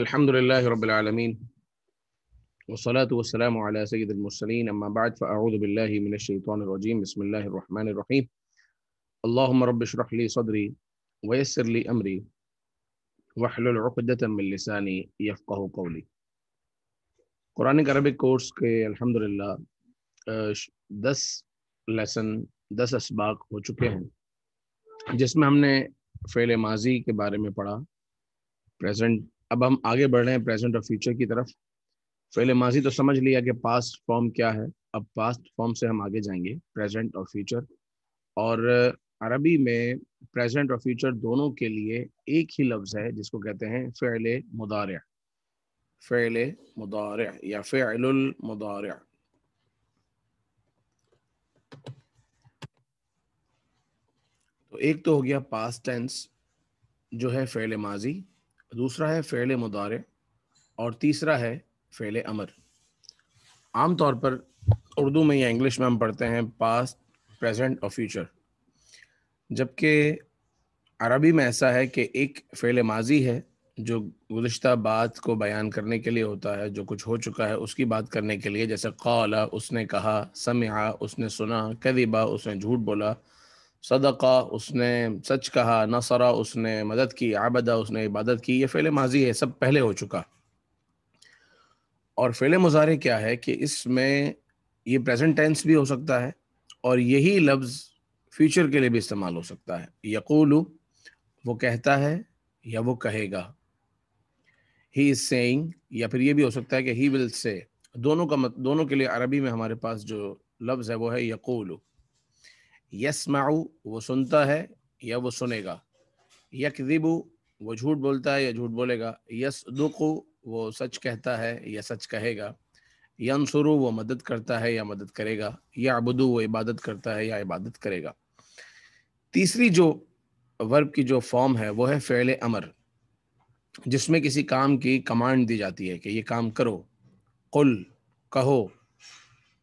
الحمد لله رب العالمين والصلاة والسلام على سيد المرسلين أما بعد فأعوذ بالله من الشيطان الرجيم بسم الله الرحمن الرحيم اللهم رب اشرح لي صدري ويسر لي أمري واحلل عقدة من لساني يفقه قولي Quran Arabic course के अल्हम्दुलिल्लाह दस लेसन दस इसबाक हो चुके हैं जिसमें हमने फ़ेल माजी के बारे में पढ़ा प्रेजेंट अब हम आगे बढ़ रहे हैं प्रेजेंट और फ्यूचर की तरफ पहले माजी तो समझ लिया कि पास्ट फॉर्म क्या है अब पास्ट फॉर्म से हम आगे जाएंगे प्रेजेंट और फ्यूचर और अरबी में प्रेजेंट और फ्यूचर दोनों के लिए एक ही लफ्ज़ है जिसको कहते हैं फ़ेल मुदार फ़ेल मुदार या फ़ेल मुदार तो एक तो हो गया पास्ट टेंस जो है फ़ेल माजी दूसरा है फ़ैल मुदारे और तीसरा है फ़ैल अमर आम तौर पर उर्दू में या इंग्लिश में हम पढ़ते हैं पास्ट प्रेजेंट और फ्यूचर जबकि अरबी में ऐसा है कि एक फ़ैल माजी है जो गुज्त बात को बयान करने के लिए होता है जो कुछ हो चुका है उसकी बात करने के लिए जैसे कौला उसने कहा समा उसने सुना कदीबा उसने झूठ बोला सदका उसने सच कहा नसरा उसने मदद की आबदा उसने इबादत की ये फेले माजी है सब पहले हो चुका और फेले मुजारे क्या है कि इसमें ये प्रेजेंट टेंस भी हो सकता है और यही लफ्ज़ फ्यूचर के लिए भी इस्तेमाल हो सकता है यकूलू वो कहता है या वो कहेगा ही इज़ सेइंग या फिर ये भी हो सकता है कि ही विल से दोनों का मत, दोनों के लिए अरबी में हमारे पास जो लफ्ज़ है वो है यकूलू यसमाऊ वो सुनता है या वो सुनेगा यकदिबू वो झूठ बोलता है या झूठ बोलेगा यस वो सच कहता है या सच कहेगा यंसुरु वो मदद करता है या मदद करेगा या अबुदू वो इबादत करता है या इबादत करेगा तीसरी जो वर्ब की जो फॉर्म है वो है फ़ैल अमर जिसमें किसी काम की कमांड दी जाती है कि ये काम करो कुल कहो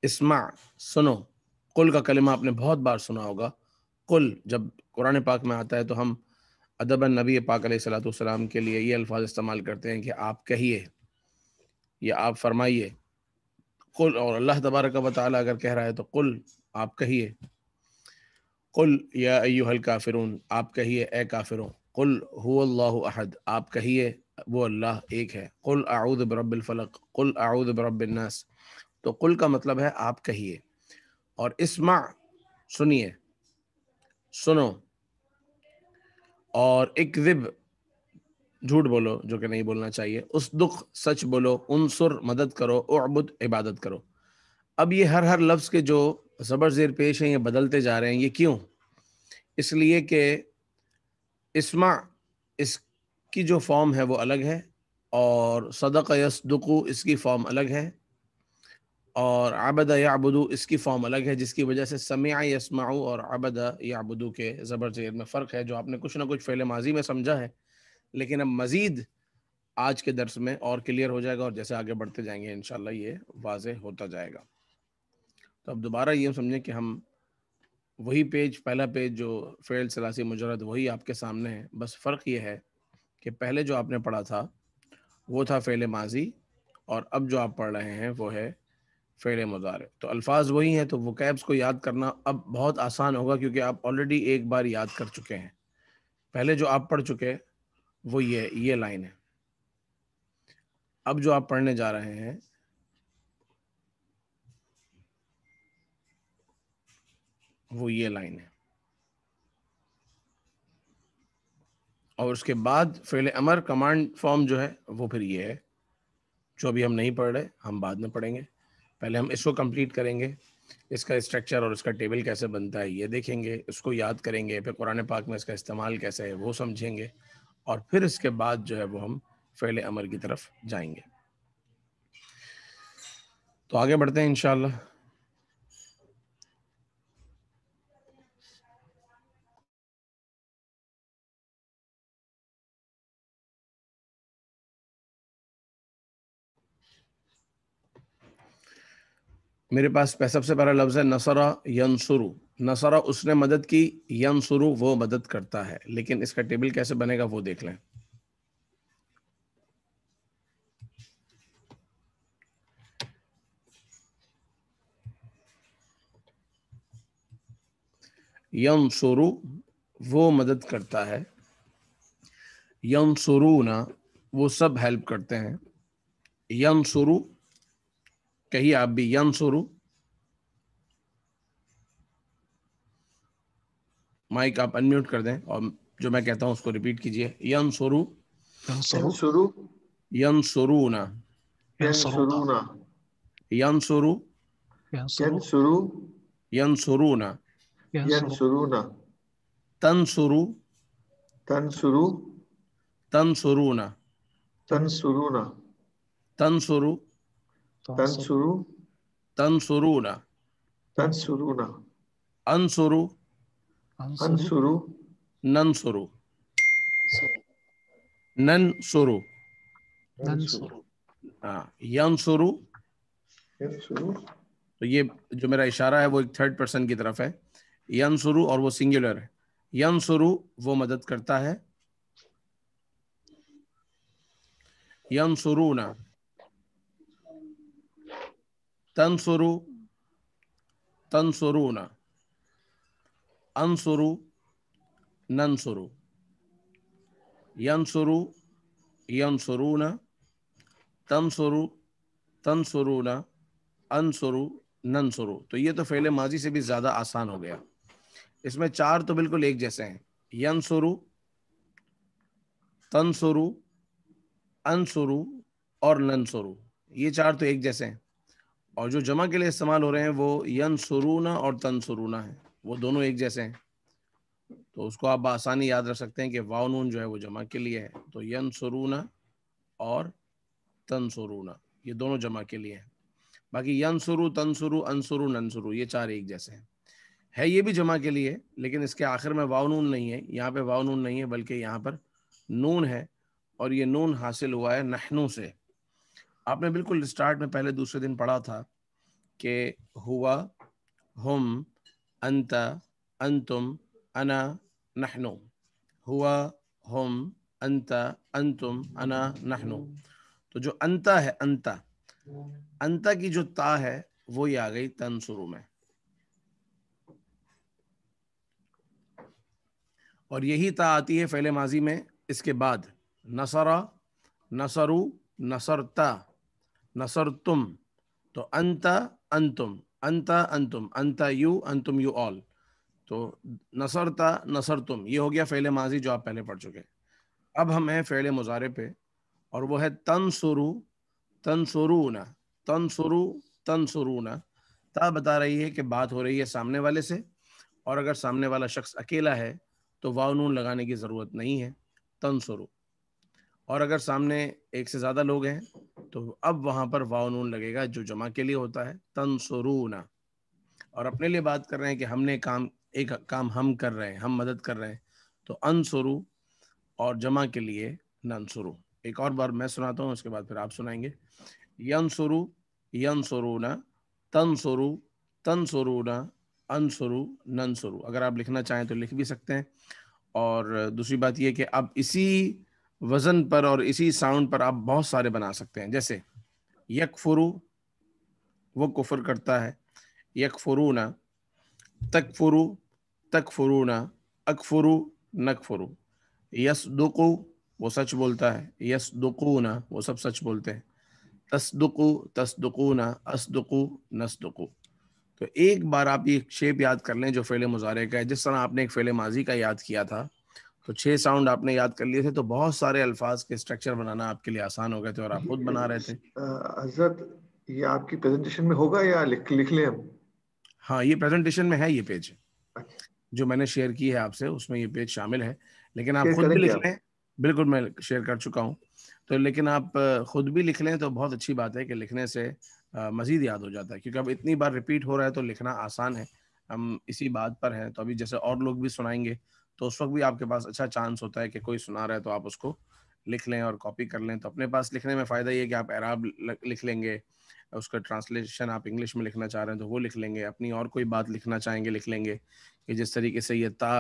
इसमा सुनो कुल का कलमा आपने बहुत बार सुना होगा कुल जब कुरान पाक में आता है तो हम अदब नबी पाक सलाम के लिए ये अल्फाज इस्तेमाल करते हैं कि आप कहिए या आप फरमाइए कुल और अल्लाह तबारक व अगर कह रहा है तो कुल आप कहिए कुल या अयूहल काफिर आप कहिए ए काफिरों कुल हुद आप कहिए वो अल्लाह एक है कुल आऊद फलक कुल आऊद बरबिन तो कुल का मतलब है आप कहिए और इसमा सुनिए सुनो और इकदिब झूठ बोलो जो कि नहीं बोलना चाहिए उस दुख सच बोलो उनसुर मदद करो अबुद इबादत करो अब ये हर हर लफ्ज़ के जो ज़बर ज़ेर पेश हैं ये बदलते जा रहे हैं ये क्यों इसलिए कि इसमा इसकी जो फॉर्म है वो अलग है और सदक यसदकू इसकी फॉर्म अलग है और आबदा याबुदू इसकी फॉर्म अलग है जिसकी वजह से समिया यसमाऊ और आबदा याबुदू के ज़बर जैर में फ़र्क है जो आपने कुछ ना कुछ फ़ैल माजी में समझा है लेकिन अब मज़ीद आज के दर्स में और क्लियर हो जाएगा और जैसे आगे बढ़ते जाएंगे इन ये वाज होता जाएगा तो अब दोबारा ये समझें कि हम वही पेज पहला पेज जो फ़ेल सलासी मुजरद वही आपके सामने है बस फ़र्क ये है कि पहले जो आपने पढ़ा था वो था फ़ेल माजी और अब जो आप पढ़ रहे हैं वो है फेड़े मज़ार तो अल्फाज वही हैं तो वोकैब्स को याद करना अब बहुत आसान होगा क्योंकि आप ऑलरेडी एक बार याद कर चुके हैं पहले जो आप पढ़ चुके वो ये ये लाइन है अब जो आप पढ़ने जा रहे हैं वो ये लाइन है और उसके बाद फेल अमर कमांड फॉर्म जो है वो फिर ये है जो अभी हम नहीं पढ़ रहे हम बाद में पढ़ेंगे पहले हम इसको कंप्लीट करेंगे इसका स्ट्रक्चर और इसका टेबल कैसे बनता है ये देखेंगे उसको याद करेंगे फिर कुरान पाक में इसका इस्तेमाल कैसे है वो समझेंगे और फिर इसके बाद जो है वो हम फ़ैल अमर की तरफ जाएंगे तो आगे बढ़ते हैं इनशाला मेरे पास सबसे पहला लफ्ज़ है नसरा यंसुरु नसरा उसने मदद की यंसुरु वो मदद करता है लेकिन इसका टेबल कैसे बनेगा वो देख लें यंसुरु वो मदद करता है ना वो सब हेल्प करते हैं यंसुरु कही आप भी यन यंसुरु माइक आप अनम्यूट कर दें और जो मैं कहता हूं उसको रिपीट कीजिए यन ना यंसुरु तन यंसुरुना तन यंसुरु तन यंसुरुना ना तन तंसुरु ना तन तंसुरु तो ये जो मेरा इशारा है वो एक थर्ड पर्सन की तरफ है यंसुरु और वो सिंगुलर है यंसुरु वो मदद करता है यंसुरुना तनसुरु तनसुरुना अनसुरु ननसुरु यनसुरु यनसुरुना तनसुरु तनसुरुना अनसुरु ननसुरु तो ये तो फैले माजी से भी ज़्यादा आसान हो गया इसमें चार तो बिल्कुल एक जैसे हैं यनसुरु तनसुरु अनसुरु और ननसुरु ये चार तो एक जैसे हैं और जो जमा के लिए इस्तेमाल हो रहे हैं वो यन सुरूना और तन सुरूना है वो दोनों एक जैसे हैं तो उसको आप आसानी याद रख सकते हैं कि वाउनून जो है वो जमा के लिए है तो यन सुरूना और तन सुरूना ये दोनों जमा के लिए है बाकी यन सुरु तन सुरु अनसुरु ननसुरु ये चार एक जैसे हैं है ये भी जमा के लिए लेकिन इसके आखिर में वाव नहीं है यहाँ पे वाव नहीं है बल्कि यहाँ पर नून है और ये नून हासिल हुआ है नहनू से आपने बिल्कुल स्टार्ट में पहले दूसरे दिन पढ़ा था कि हुआ हम अंत अंतुम अना नहनो हुआ हम अंत अंतुम अना नहनो तो जो अंता है अंता अंता की जो ता है वो ही आ गई तन शुरू में और यही ता आती है फैले माजी में इसके बाद नसरा नसरु नसरता नसर तुम तो अंता अंतुम अंता अंतुम अंता यू अंतुम यू ऑल तो नसरता नसर तुम ये हो गया फेले माजी जो आप पहले पढ़ चुके अब हम हैं फेले मुजारे पे और वो है तन सुरु तन सुरूना तन सुरु तन सुरूना ता बता रही है कि बात हो रही है सामने वाले से और अगर सामने वाला शख्स अकेला है तो वाव नून लगाने की ज़रूरत नहीं है तन सुरु और अगर सामने एक से ज़्यादा लोग हैं तो अब वहां पर वाउनून लगेगा जो जमा के लिए होता है तनसुरूना और अपने लिए बात कर रहे हैं कि हमने काम एक काम हम कर रहे हैं हम मदद कर रहे हैं तो अनसुरु और जमा के लिए ननसुरु एक और बार मैं सुनाता हूँ उसके बाद फिर आप सुनाएंगे यनसुरु यनसुरुना तनसुरु तनसुरुना अनसुरु ननसुरु अगर आप लिखना चाहें तो लिख भी सकते हैं और दूसरी बात यह कि अब इसी वजन पर और इसी साउंड पर आप बहुत सारे बना सकते हैं जैसे फुरु वो कुफर करता है यक फ़ुरु तक तक अक फ़ुरु नक फुरु यस दुकु वो सच बोलता है यसदुकूना वो सब सच बोलते हैं तस्दुकु दुकु नस दुकु तो एक बार आप ये शेप याद कर लें जो फेले मुजारे का है जिस तरह आपने एक फेले माजी का याद किया था तो छह साउंड आपने याद कर लिए थे तो बहुत सारे अल्फाज के स्ट्रक्चर बनाना आपके लिए आसान हो गए थे और आप खुद बना रहे थे हजरत ये आपकी प्रेजेंटेशन में होगा या लिख लिख ले हम हाँ ये प्रेजेंटेशन में है ये पेज अच्छा। जो मैंने शेयर की है आपसे उसमें ये पेज शामिल है लेकिन आप खुद भी लिख लें बिल्कुल मैं शेयर कर चुका हूँ तो लेकिन आप खुद भी लिख लें तो बहुत अच्छी बात है कि लिखने से मजीद याद हो जाता है क्योंकि अब इतनी बार रिपीट हो रहा है तो लिखना आसान है हम इसी बात पर हैं तो अभी जैसे और लोग भी सुनाएंगे तो उस वक्त भी आपके पास अच्छा चांस होता है कि कोई सुना रहा है तो आप उसको लिख लें और कॉपी कर लें तो अपने पास लिखने में फ़ायदा ये है कि आप एराब लिख लेंगे उसका ट्रांसलेशन आप इंग्लिश में लिखना चाह रहे हैं तो वो लिख लेंगे अपनी और कोई बात लिखना चाहेंगे लिख लेंगे कि जिस तरीके से ये ता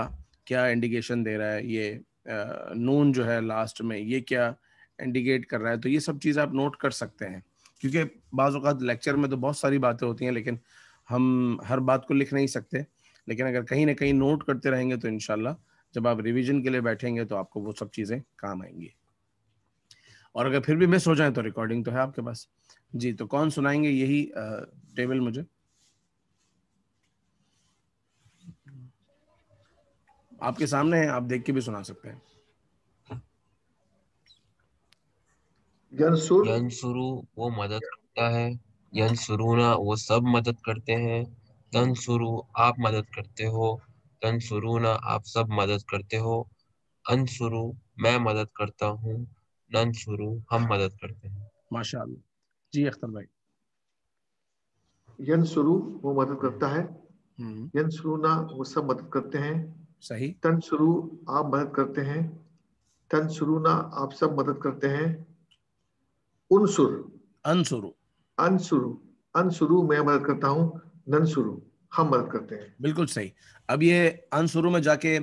क्या इंडिकेशन दे रहा है ये नून जो है लास्ट में ये क्या इंडिकेट कर रहा है तो ये सब चीज़ आप नोट कर सकते हैं क्योंकि बाज़त लेक्चर में तो बहुत सारी बातें होती हैं लेकिन हम हर बात को लिख नहीं सकते लेकिन अगर कहीं ना कहीं नोट करते रहेंगे तो इनशाला जब आप रिविजन के लिए बैठेंगे तो आपको वो सब चीज़ें काम आएंगी और अगर फिर भी मिस हो जाए तो रिकॉर्डिंग तो है आपके पास जी तो कौन सुनाएंगे यही टेबल मुझे आपके सामने है आप देख के भी सुना सकते हैं यंसुरु वो मदद करता है यंसुरुना वो सब मदद करते हैं तंसुरु आप मदद करते हो तनसुरुना आप सब मदद करते हो अनसुरु मैं मदद करता हूँ ननसुरु हम मदद करते हैं माशाल्लाह जी अख्तर भाई यन सुरु वो मदद करता है यन हम्म। यनसुरुना वो सब मदद करते हैं सही तन सुरु आप मदद करते हैं तन तनसुरुना आप सब मदद करते हैं उनसुर अनसुरु अनसुरु अनसुरु मैं मदद करता हूँ नन सुरु हम मदद करते हैं बिल्कुल सही अब ये अनशुरू में जाके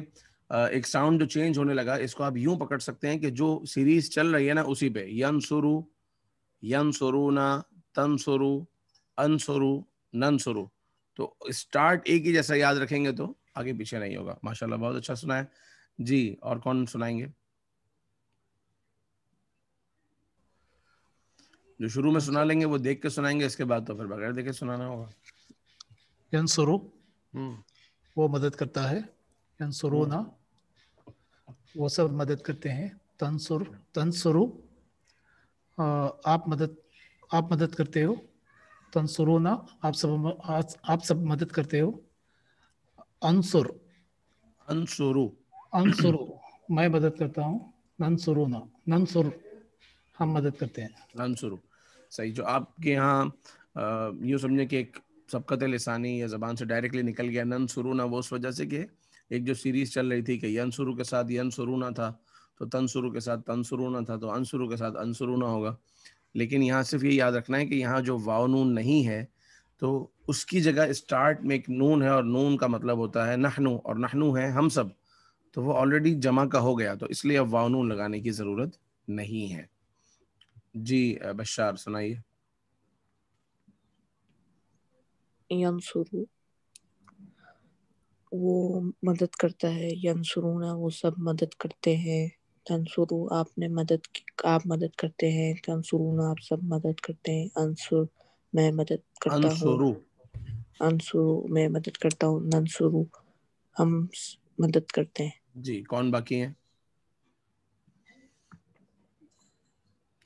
एक साउंड जो चेंज होने लगा इसको आप यूं पकड़ सकते हैं कि जो सीरीज चल रही है ना उसी पे सुरु अन सुरु नन सुरु तो स्टार्ट एक ही जैसा याद रखेंगे तो आगे पीछे नहीं होगा माशाल्लाह बहुत अच्छा सुना है जी और कौन सुनाएंगे जो शुरू में सुना लेंगे वो देख के सुनाएंगे इसके बाद तो फिर बगैर देखे सुनाना होगा यंसुरु हम्म। वो मदद करता है हम्म। ना वो सब मदद करते हैं तंसुर तंसुरु आप मदद आप मदद करते हो तंसुरु ना आप सब आप सब मदद करते हो अंसुर अंसुरु अंसुरु मैं मदद करता हूँ ना ननसुर हम मदद करते हैं ननसुरु सही जो आपके यहाँ यूँ समझे कि एक सबकत लसानी या ज़बान से डायरेक्टली निकल गया नन ना वो उस वजह से कि एक जो सीरीज चल रही थी कि शुरू के साथ ना था तो तन शुरू के साथ ना था तो अनसुरु के साथ ना होगा लेकिन यहाँ सिर्फ ये याद रखना है कि यहाँ जो वाव नून नहीं है तो उसकी जगह स्टार्ट में एक नून है और नून का मतलब होता है नहनू और नहनू है हम सब तो वो ऑलरेडी जमा का हो गया तो इसलिए अब वाव नून लगाने की ज़रूरत नहीं है जी बशार सुनाइए यंसुरु वो मदद करता है यंसुरु ना वो सब मदद करते हैं तंसुरु आपने मदद आप मदद करते हैं तंसुरु ना आप सब मदद करते हैं अंसुर मैं मदद करता हूँ अंसुरु मैं मदद करता हूँ नंसुरु हम मदद करते हैं जी कौन बाकी है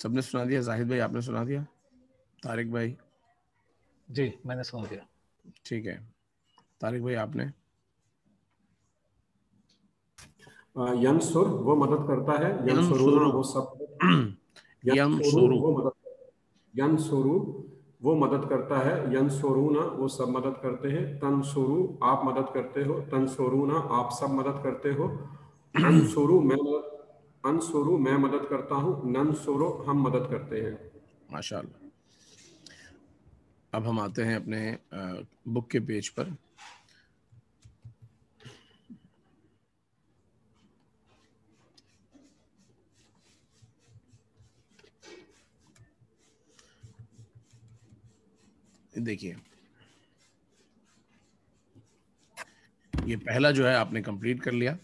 सबने सुना दिया जाहिद भाई आपने सुना दिया तारिक भाई जी मैंने सुना दिया ठीक है तारिक भाई आपने यम सुर वो मदद करता है यम वो सब यम सुरु वो मदद यम सुरु वो मदद करता है यन ना वो सब मदद करते हैं तन सोरू आप मदद करते हो तन सोरू ना आप सब मदद करते हो अन सोरू मैं अन सोरू मैं मदद करता हूँ नन सोरो हम मदद करते हैं माशाल्लाह अब हम आते हैं अपने बुक के पेज पर देखिए ये पहला जो है आपने कंप्लीट कर लिया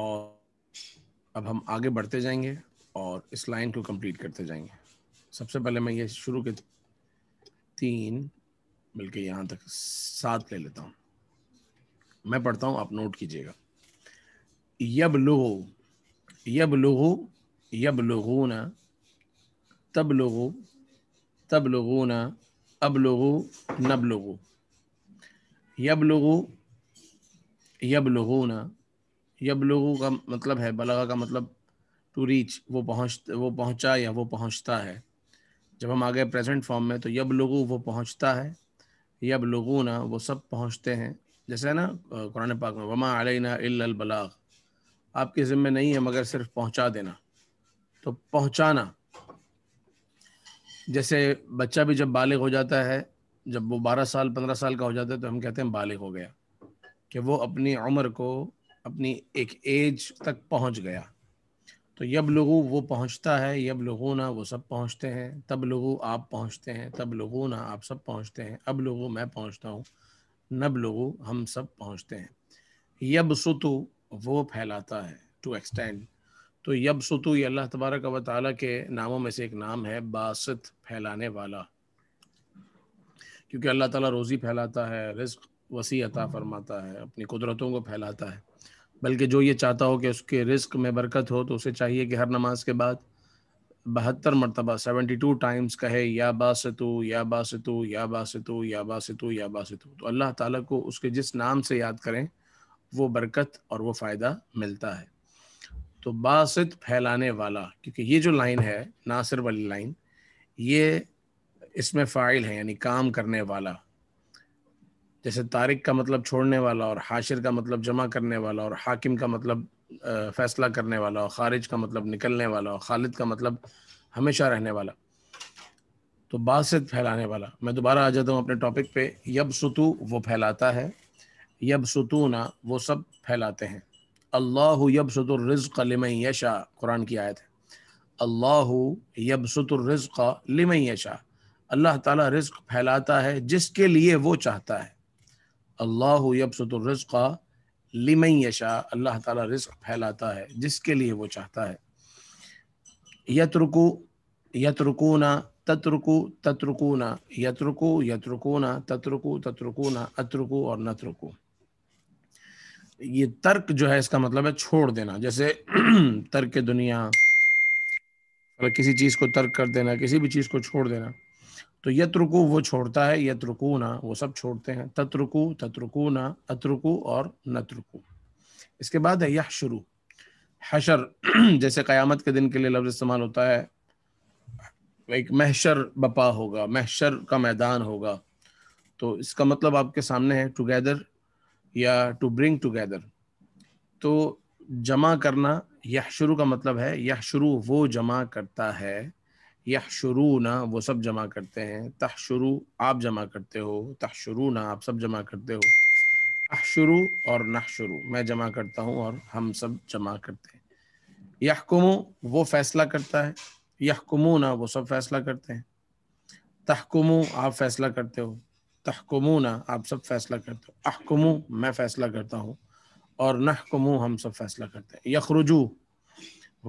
और अब हम आगे बढ़ते जाएंगे और इस लाइन को कंप्लीट करते जाएंगे सबसे पहले मैं ये शुरू के तीन बल्कि यहाँ तक सात ले लेता हूँ मैं पढ़ता हूँ आप नोट कीजिएगा यब लोहो यब लोहो यब लोहो ना तब लोहो तब लोगो न अब लोगो नब लोगो यब लोगो यब लोगो न यब लोगों का मतलब है बलगा का मतलब टू रीच वो पहुँच वो पहुँचा या वो पहुँचता है जब हम आ गए प्रेजेंट फॉर्म में तो यब लोगो वो पहुँचता है यब लोगों ना वो सब पहुँचते हैं जैसे ना कुरान पाक में वमा अलैना बलाग आपके ज़िम्मे नहीं है मगर सिर्फ पहुँचा देना तो पहुँचाना जैसे बच्चा भी जब बालिग हो जाता है जब वो बारह साल पंद्रह साल का हो जाता है तो हम कहते हैं बालिग हो गया कि वो अपनी उम्र को अपनी एक एज तक पहुंच गया तो यब लोगो वो पहुंचता है यब लोगो ना वो सब पहुंचते हैं तब लोगो आप पहुंचते हैं तब लोगो ना आप सब पहुंचते हैं अब लोगो मैं पहुंचता हूँ नब लोगो हम सब पहुंचते हैं यब सुतु वो फैलाता है टू एक्सटेंड तो यब सुतु ये अल्लाह तबारक व ताली के नामों में से एक नाम है बासत फैलाने वाला क्योंकि अल्लाह ताला रोज़ी फैलाता है रिस्क वसी अता फरमाता है अपनी कुदरतों को फैलाता है बल्कि जो ये चाहता हो कि उसके रिस्क में बरकत हो तो उसे चाहिए कि हर नमाज के बाद बहत्तर मरतबा सेवेंटी टू टाइम्स कहे या बासतु या बासतु या बासतु या बासतु या बासतु तो अल्लाह ताला को उसके जिस नाम से याद करें वो बरकत और वो फ़ायदा मिलता है तो बासत फैलाने वाला क्योंकि ये जो लाइन है नासिर वाली लाइन ये इसमें फ़ाइल है यानी काम करने वाला जैसे तारिक का मतलब छोड़ने वाला और हाशिर का मतलब जमा करने वाला और हाकिम का मतलब फैसला करने वाला और खारिज का मतलब निकलने वाला और खालिद का मतलब हमेशा रहने वाला तो बासित फैलाने वाला मैं दोबारा आ जाता हूँ अपने टॉपिक पे यब सतु वो फैलाता है यब सुतूना वो सब फैलाते हैं अल्लाह यब सतुर्रज़ लिम यशा कुरान की आयत है अल्लाह यब सतुर्रज़ लिम यशा अल्लाह ताला रिज्क फैलाता है जिसके लिए वो चाहता है अल्लाह यबसतरज़ा लिमई यशा अल्लाह ताला रिस्क फैलाता है जिसके लिए वो चाहता है यतरकू यतरकूना तत्रुकू तत्रुकूना यतरकू यतरकूना तत्रुकू तत्रुकूना अतरुकू और नतरुकू ये तर्क जो है इसका मतलब है छोड़ देना जैसे तर्क दुनिया मतलब किसी चीज़ को तर्क कर देना किसी भी चीज़ को छोड़ देना तो यत्रुकु वो छोड़ता है यत्रुकु ना वो सब छोड़ते हैं तत्रुकु तत्रुकु ना अत्रुकु और नत्रुकु इसके बाद है यह शुरू हशर जैसे क़यामत के दिन के लिए लफ्ज़ इस्तेमाल होता है एक महशर बपा होगा महशर का मैदान होगा तो इसका मतलब आपके सामने है टुगेदर या टू ब्रिंग टुगेदर तो जमा करना यह शुरू का मतलब है यह शुरू वो जमा करता है यहशुरूना वो सब जमा करते हैं तहशुरू आप जमा करते हो तहशुरूना आप सब जमा करते हो अहशुरू और नहशुरू मैं जमा करता हूँ और हम सब जमा करते हैं यहकुमु वो फैसला करता है यहकुमूना वो सब फैसला करते हैं तहकुमु आप फैसला करते हो तहकुमूना आप सब फैसला करते हो अहकुमु मैं फैसला करता हूँ और नहकुमु हम सब फैसला करते हैं यखरुजू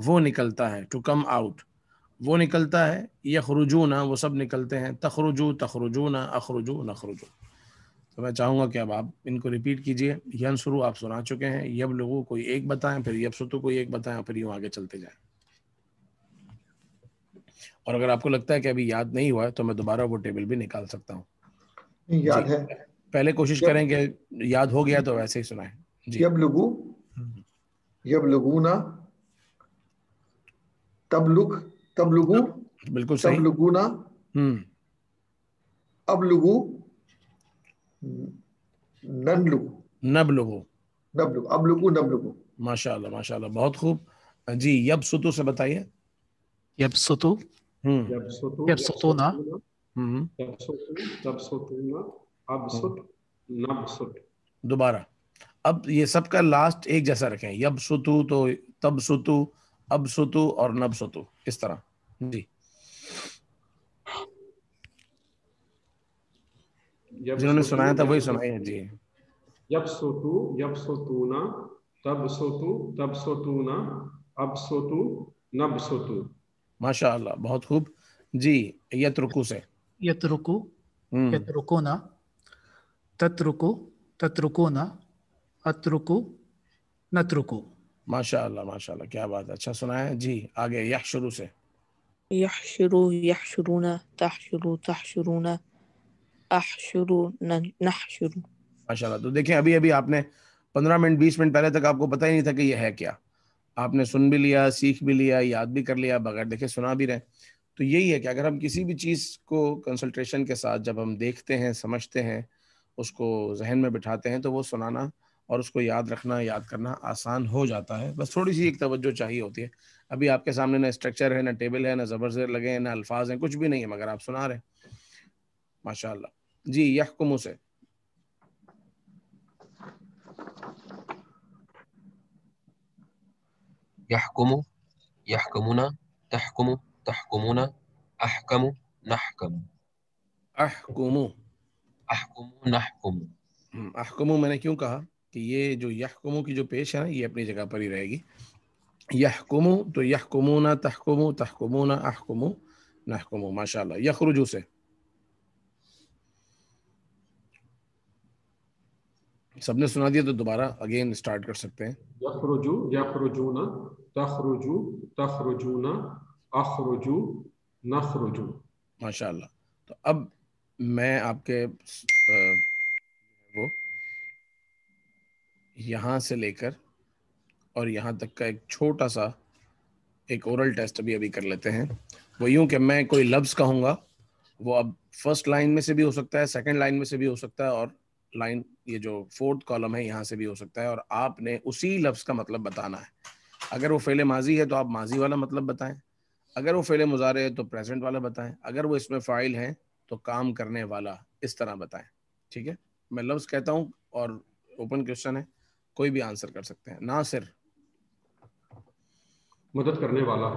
वो निकलता है टू कम आउट वो निकलता है यखरुजूना वो सब निकलते हैं तखरुजू तखरुजूना अखरुजू नखरुजू तो मैं चाहूँगा कि अब आप इनको रिपीट कीजिए यन शुरू आप सुना चुके हैं यब लोगों को एक बताएं फिर यब सुतु को एक बताएं फिर यूँ आगे चलते जाएं और अगर आपको लगता है कि अभी याद नहीं हुआ है तो मैं दोबारा वो टेबल भी निकाल सकता हूँ याद है पहले कोशिश करें कि याद हो गया तो वैसे ही सुनाए यब लघु यब हम्म। लुगूना तब लुक तब लुगु बिल्कुल तब लुगु ना हम्म। अब लुगु नन लुगु नब लुगु नब लुगु अब लुगु नब लुगु माशाल्लाह माशाल्लाह बहुत खूब जी यब सुतु से बताइए यब सुतु हम्म। यब सुतु ना हम्म। अब सुत नब सुत दोबारा अब ये सबका लास्ट एक जैसा रखें यब सुतु तो तब सुतु अब सुतु और नब सुतु इस तरह जी जिन्होंने सुनाया था वही सुनाया जी जब सोतु यब ना तब सोतु तब ना अब सोतु नब सोतु माशा बहुत खूब जी यत से यत रुकु हम्म। यत रुको ना तत रुको तत रुको ना अत रुको न माशाल्लाह माशाल्लाह क्या बात है अच्छा सुनाया जी आगे यह शुरू से शुरू यहशुरुना तहशुरु तहशुरुना अहशुरु नहशुरु माशाल्लाह तो देखें अभी अभी आपने पंद्रह मिनट बीस मिनट पहले तक आपको पता ही नहीं था कि यह है क्या आपने सुन भी लिया सीख भी लिया याद भी कर लिया बगैर देखे सुना भी रहे तो यही है कि अगर हम किसी भी चीज़ को कंसल्ट्रेशन के साथ जब हम देखते हैं समझते हैं उसको जहन में बिठाते हैं तो वो सुनाना और उसको याद रखना याद करना आसान हो जाता है बस थोड़ी सी एक तवज्जो चाहिए होती है अभी आपके सामने ना स्ट्रक्चर है ना टेबल है ना ज़बर लगे हैं ना अल्फाज हैं कुछ भी नहीं है मगर आप सुना रहे माशा जी यहकुमों से हम्म, मैंने क्यों कहा कि ये जो यहकुमो की जो पेश है ना ये अपनी जगह पर ही रहेगी यहकुमो तो यहकुमो ना तहकुमो तहकुमो ना अहकुमो नहकुमो माशा यखरुजू से सबने सुना दिया तो दोबारा अगेन स्टार्ट कर सकते हैं यखरुजू यखरुजूना तखरुजू तखरुजूना अखरुजू नखरुजू माशाल्लाह तो अब मैं आपके वो यहाँ से लेकर और यहाँ तक का एक छोटा सा एक ओरल टेस्ट अभी अभी कर लेते हैं वो यूं कि मैं कोई लफ्ज़ कहूंगा वो अब फर्स्ट लाइन में से भी हो सकता है सेकंड लाइन में से भी हो सकता है और लाइन ये जो फोर्थ कॉलम है यहाँ से भी हो सकता है और आपने उसी लफ्ज़ का मतलब बताना है अगर वो फेले माजी है तो आप माजी वाला मतलब बताएं अगर वो फेले मुजारे है तो प्रेजेंट वाला बताएं अगर वो इसमें फ़ाइल है तो काम करने वाला इस तरह बताएं ठीक है मैं लफ्ज़ कहता हूँ और ओपन क्वेश्चन है कोई भी आंसर कर सकते हैं ना सिर मदद करने वाला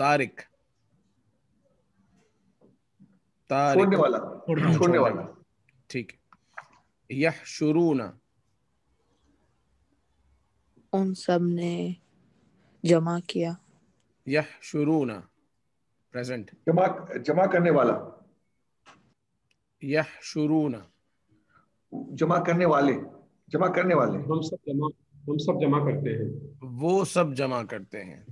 तारिक तारिक छोड़ने वाला छोड़ने वाला ठीक यह शुरू ना उन सब ने जमा किया यह शुरू ना प्रेजेंट जमा जमा करने वाला यह शुरू ना जमा करने वाले जमा करने वाले हम सब जमा हम सब जमा करते हैं वो सब जमा करते हैं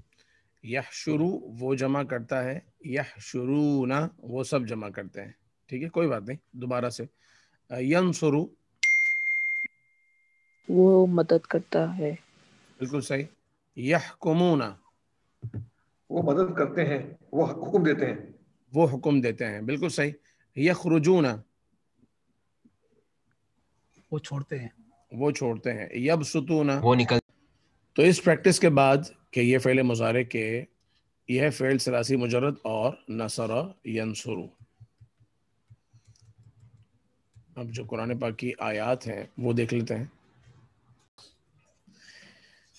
यह शुरू वो जमा करता है यह शुरू ना वो सब जमा करते हैं ठीक है कोई बात नहीं दोबारा से यम शुरू वो मदद करता है बिल्कुल सही यह कुमूना वो मदद करते हैं वो हुक्म देते हैं वो हुक्म देते हैं बिल्कुल सही यह खरुजूना वो छोड़ते हैं वो छोड़ते हैं यब सुतूना वो निकल तो इस प्रैक्टिस के बाद कि ये फेल मुजारे के यह फेल सरासी मुजरद और नसर यनसरू अब जो कुरान पाक की आयात हैं वो देख लेते हैं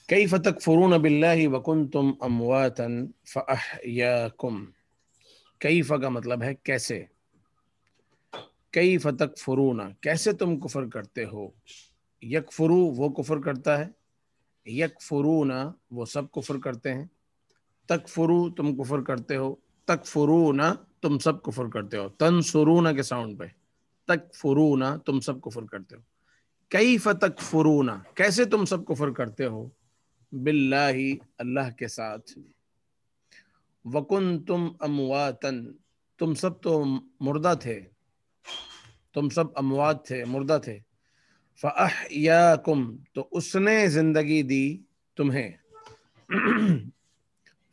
कई फ़तक फुरून बिल्ला वकुन तुम अमवातन फ़ुम कई फ़ का मतलब है कैसे कई फ़तक फ़रून कैसे तुम कुफर करते हो यकफुरु वो कुफर करता है यक फुरू ना वो सब कुफर करते हैं तक फुरु तुम कुफर करते हो तक फुरू ना तुम सब कुफर करते हो तन ना के साउंड पे तक फुरू ना तुम सब कुफर करते हो कई फुरू ना कैसे तुम सब कुफर करते हो ही अल्लाह के साथ वकुन तुम अमुआतन तुम सब तो मुर्दा थे तुम सब अमवात थे मुर्दा थे फ़ाहयाकुम तो उसने ज़िंदगी दी तुम्हें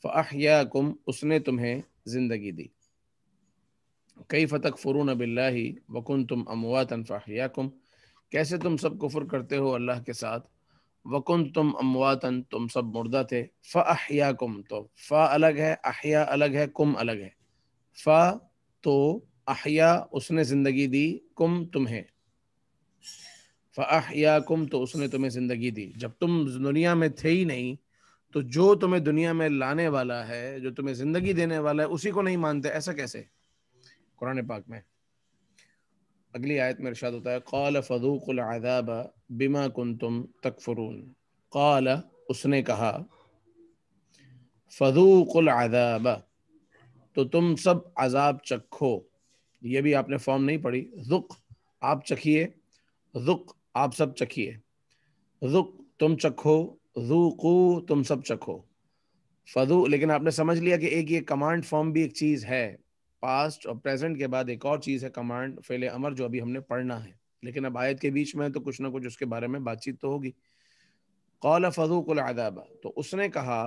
फ़ाहयाकुम उसने तुम्हें ज़िंदगी दी कई फ़तक फ़ुरू नबिल्ला वकुन तुम अमवातन फ़ाहयाकुम कैसे तुम सब कुफर करते हो अल्लाह के साथ वकुन तुम अमवातन तुम सब मुर्दा थे फ़ाहयाकुम तो फ़ा अलग है अहिया अलग है कुम अलग है फ़ा तो अहिया उसने ज़िंदगी दी कुम तुम्हें फ़ाहयाकुम तो उसने तुम्हें ज़िंदगी दी जब तुम दुनिया में थे ही नहीं तो जो तुम्हें दुनिया में लाने वाला है जो तुम्हें ज़िंदगी देने वाला है उसी को नहीं मानते ऐसा कैसे कुरान पाक में अगली आयत में इरशाद होता है कौल फ़रूक़ाब बिमा कन तुम तकफरून कौल उसने कहा आदाब तो तुम सब अजाब चखो ये भी आपने फॉर्म नहीं पढ़ी रुख आप चखिए रुख आप सब चखिए रुक तुम चखो रूकू तुम सब चखो फदू लेकिन आपने समझ लिया कि एक ये कमांड फॉर्म भी एक चीज़ है पास्ट और प्रेजेंट के बाद एक और चीज़ है कमांड फेले अमर जो अभी हमने पढ़ना है लेकिन अब आयत के बीच में तो कुछ ना कुछ उसके बारे में बातचीत तो होगी कौल फजूकुल आदाबा तो उसने कहा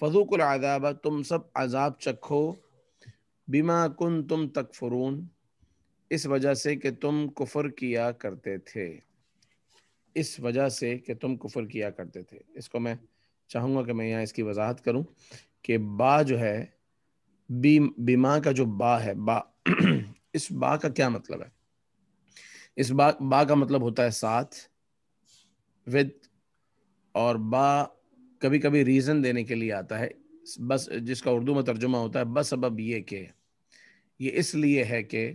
फजूकुल आदाबा तुम सब अजाब चखो बिमा कुन तुम फुरून इस वजह से कि तुम कुफर किया करते थे इस वजह से कि तुम कुफर किया करते थे इसको मैं चाहूंगा कि मैं यहाँ इसकी वजाहत करूं कि बा जो है बी बीमा का जो बा है बा इस बा का क्या मतलब है इस बा बा का मतलब होता है साथ विद और बा कभी कभी रीज़न देने के लिए आता है बस जिसका उर्दू में तर्जुमा होता है बस सबब ये के ये इसलिए है कि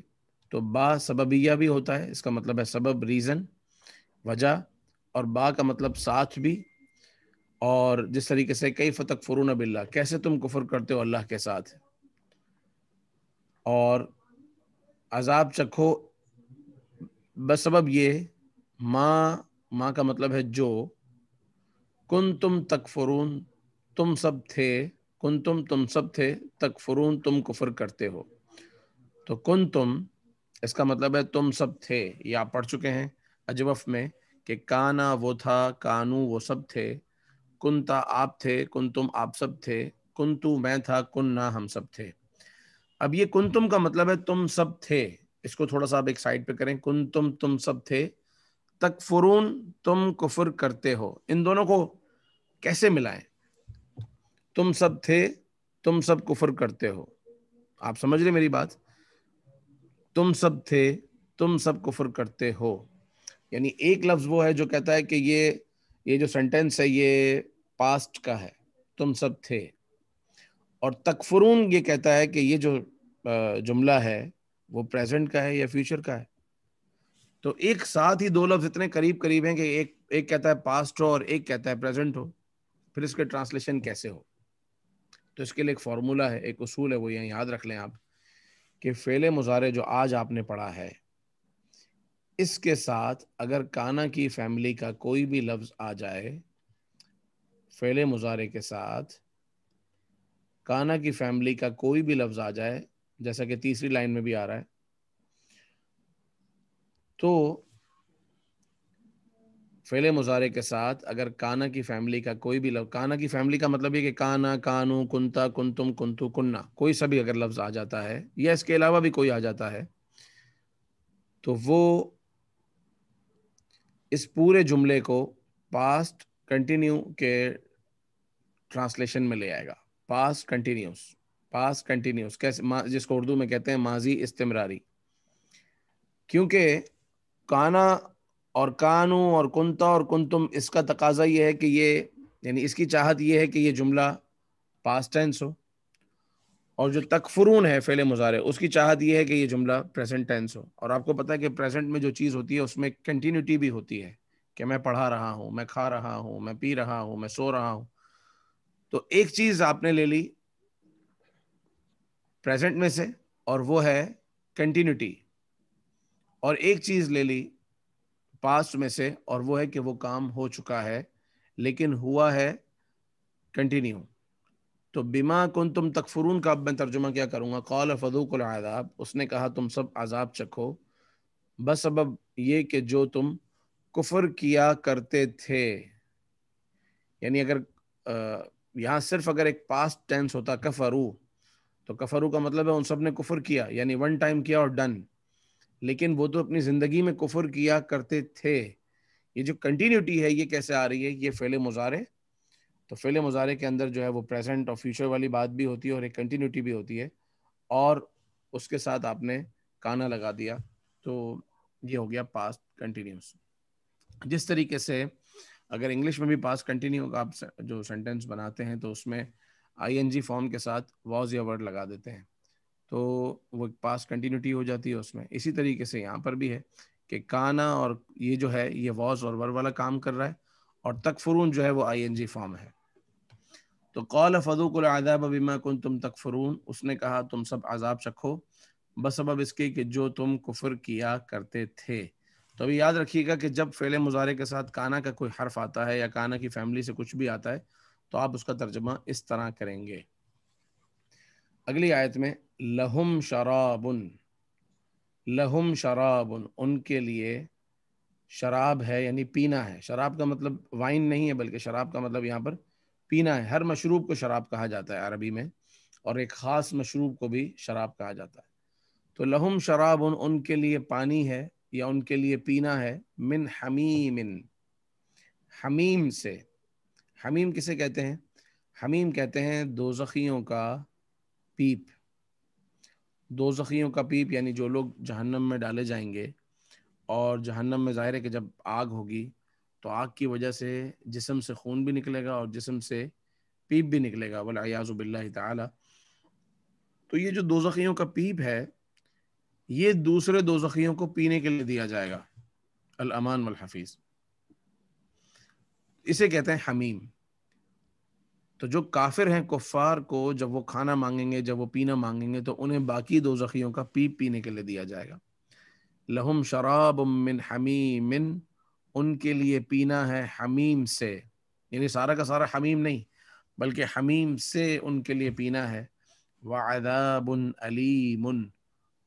तो बा सबबिया भी होता है इसका मतलब है सबब रीज़न वजह और बा का मतलब साथ भी और जिस तरीके से कई फतक फरून बिल्ला कैसे तुम कुफर करते हो अल्लाह के साथ और अजाब चखो बसबब ये माँ माँ का मतलब है जो कुन तुम तक फरून तुम सब थे कुन तुम तुम सब थे तक फरून तुम कुफर करते हो तो कुन तुम इसका मतलब है तुम सब थे ये आप पढ़ चुके हैं अजवफ में कि काना वो था कानू वो सब थे कुंता आप थे कुन तुम आप सब थे कुंतु मैं था कुन ना हम सब थे अब ये कुन तुम का मतलब है तुम सब थे इसको थोड़ा सा आप एक साइड पे करें कुन तुम तुम सब थे तक फुरून तुम कुफर करते हो इन दोनों को कैसे मिलाएं तुम सब थे तुम सब कुफर करते हो आप समझ रहे मेरी बात तुम सब थे तुम सब कुफर करते हो यानी एक लफ्ज वो है जो कहता है कि ये ये जो सेंटेंस है ये पास्ट का है तुम सब थे और तकफरून ये कहता है कि ये जो जुमला है वो प्रेजेंट का है या फ्यूचर का है तो एक साथ ही दो लफ्ज इतने करीब करीब हैं कि एक एक कहता है पास्ट हो और एक कहता है प्रेजेंट हो फिर इसके ट्रांसलेशन कैसे हो तो इसके लिए एक फार्मूला है एक उसूल है वो यहाँ याद रख लें आप कि फेले मुजारे जो आज आपने पढ़ा है इसके साथ अगर काना की फैमिली का कोई भी लफ्ज़ आ जाए फेले मुजारे के साथ काना की फैमिली का कोई भी लफ्ज़ आ जाए जैसा कि तीसरी लाइन में भी आ रहा है तो फेले मुजारे के साथ अगर काना की फैमिली का कोई भी लफ्ज काना की फैमिली का मतलब ये कि काना कानू कुंता कुंतुम कुंतु कुन्ना कोई सभी अगर लफ्ज़ आ जाता है या इसके अलावा भी कोई आ जाता है तो वो इस पूरे जुमले को पास्ट कंटिन्यू के ट्रांसलेशन में ले आएगा पास्ट कंटिन्यूस पास्ट कंटिन्यूस कैसे जिसको उर्दू में कहते हैं माजी इस्तेमरारी क्योंकि काना और कानू और कुंता और कुंतुम इसका तकाजा ये है कि ये यानी इसकी चाहत ये है कि ये जुमला पास्ट टेंस हो और जो तकफरून है फेले मुजारे उसकी चाहत यह है कि ये जुमला प्रेजेंट टेंस हो और आपको पता है कि प्रेजेंट में जो चीज़ होती है उसमें कंटिन्यूटी भी होती है कि मैं पढ़ा रहा हूँ मैं खा रहा हूँ मैं पी रहा हूँ मैं सो रहा हूँ तो एक चीज़ आपने ले ली प्रेजेंट में से और वो है कंटिन्यूटी और एक चीज़ ले ली पास्ट में से और वो है कि वो काम हो चुका है लेकिन हुआ है कंटिन्यू तो बिमा कन तुम तकफरून का अब मैं तर्जुमा क्या करूँगा कौल फजूकल आजाब उसने कहा तुम सब आज़ाब चखो बस अब ये कि जो तुम कुफर किया करते थे यानी अगर यहाँ सिर्फ अगर एक पास्ट टेंस होता कफरू तो कफरू का मतलब है उन सब ने कुफर किया यानी वन टाइम किया और डन लेकिन वो तो अपनी ज़िंदगी में कुफर किया करते थे ये जो कंटिन्यूटी है ये कैसे आ रही है ये फेले मुजारे तो फेल मुजारे के अंदर जो है वो प्रेजेंट और फ्यूचर वाली बात भी होती है और एक कंटिन्यूटी भी होती है और उसके साथ आपने काना लगा दिया तो ये हो गया पास्ट कंटिन्यूस जिस तरीके से अगर इंग्लिश में भी पास्ट कंटिन्यू आप जो सेंटेंस बनाते हैं तो उसमें आई फॉर्म के साथ वॉज या वर्ड लगा देते हैं तो वो पास कंटिन्यूटी हो जाती है उसमें इसी तरीके से यहाँ पर भी है कि काना और ये जो है ये वॉज और वर वाला काम कर रहा है और तकफरून जो है वो आई फॉर्म है तो कौल फ़जूक़ाब बीमा कुन तुम फरून उसने कहा तुम सब आज़ाब चखो बस अब इसके कि जो तुम कुफर किया करते थे तो अभी याद रखिएगा कि जब फेले मुजारे के साथ काना का कोई हर्फ आता है या काना की फैमिली से कुछ भी आता है तो आप उसका तर्जमा इस तरह करेंगे अगली आयत में लहुम शराबन लहुम शराबन उनके लिए शराब है यानी पीना है शराब का मतलब वाइन नहीं है बल्कि शराब का मतलब यहाँ पर पीना है हर मशरूब को शराब कहा जाता है अरबी में और एक ख़ास मशरूब को भी शराब कहा जाता है तो लहम शराब उन उनके लिए पानी है या उनके लिए पीना है मिन हमीमिन हमीम से हमीम किसे कहते हैं हमीम कहते हैं दो जखियों का पीप दो जखियों का पीप यानी जो लोग जहन्नम में डाले जाएंगे और जहन्नम में ज़ाहिर है कि जब आग होगी तो आग की वजह से जिसम से खून भी निकलेगा और जिसम से पीप भी निकलेगा वल तो ये जो दोजखियों का पीप है ये दूसरे दोजखियों को पीने के लिए दिया जाएगा अल अमान वल हफीज़ इसे कहते हैं हमीम तो जो काफिर हैं कुफ़ार को जब वो खाना मांगेंगे जब वो पीना मांगेंगे तो उन्हें बाकी दो जखियों का पीप पीने के लिए दिया जाएगा लहुम शराब मिन हमीम मिन उनके लिए पीना है हमीम से यानी सारा का सारा हमीम नहीं बल्कि हमीम से उनके लिए पीना है अलीम उन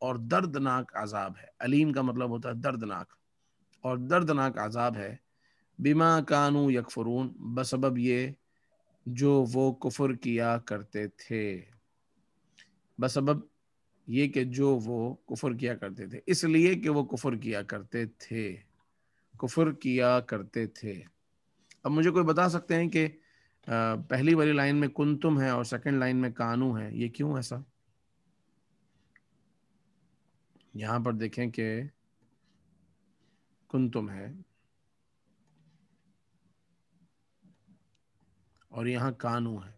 और दर्दनाक आज़ाब है अलीम का मतलब होता है दर्दनाक और दर्दनाक आज़ाब है बिमा कानू यकफरून बसब ये जो वो कुफर किया करते थे बसब ये कि जो वो कुफर किया करते थे इसलिए कि वो कुफर किया करते थे कुफर किया करते थे अब मुझे कोई बता सकते हैं कि पहली वाली लाइन में कुंतुम है और सेकंड लाइन में कानू है ये क्यों ऐसा यहाँ पर देखें कि कुंतुम है और यहाँ कानू है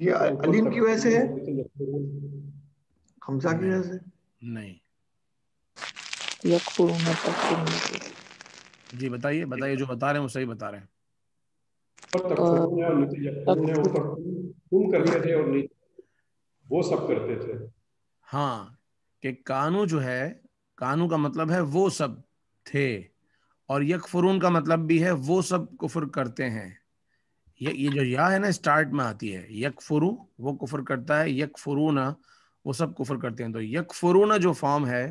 ये तो अलीम की वजह से है तो हमजा की वजह से नहीं जी बताइए बताइए जो बता रहे हैं वो सही बता रहे हैं वो सब करते थे हाँ कि कानू जो है कानू का मतलब है वो सब थे और यकफरून का मतलब भी है वो सब कुफर करते हैं ये ये जो या है ना स्टार्ट में आती है यकफुरु वो कुफर करता है यकफुरूना वो सब कुफर करते हैं तो यकफुरूना जो फॉर्म है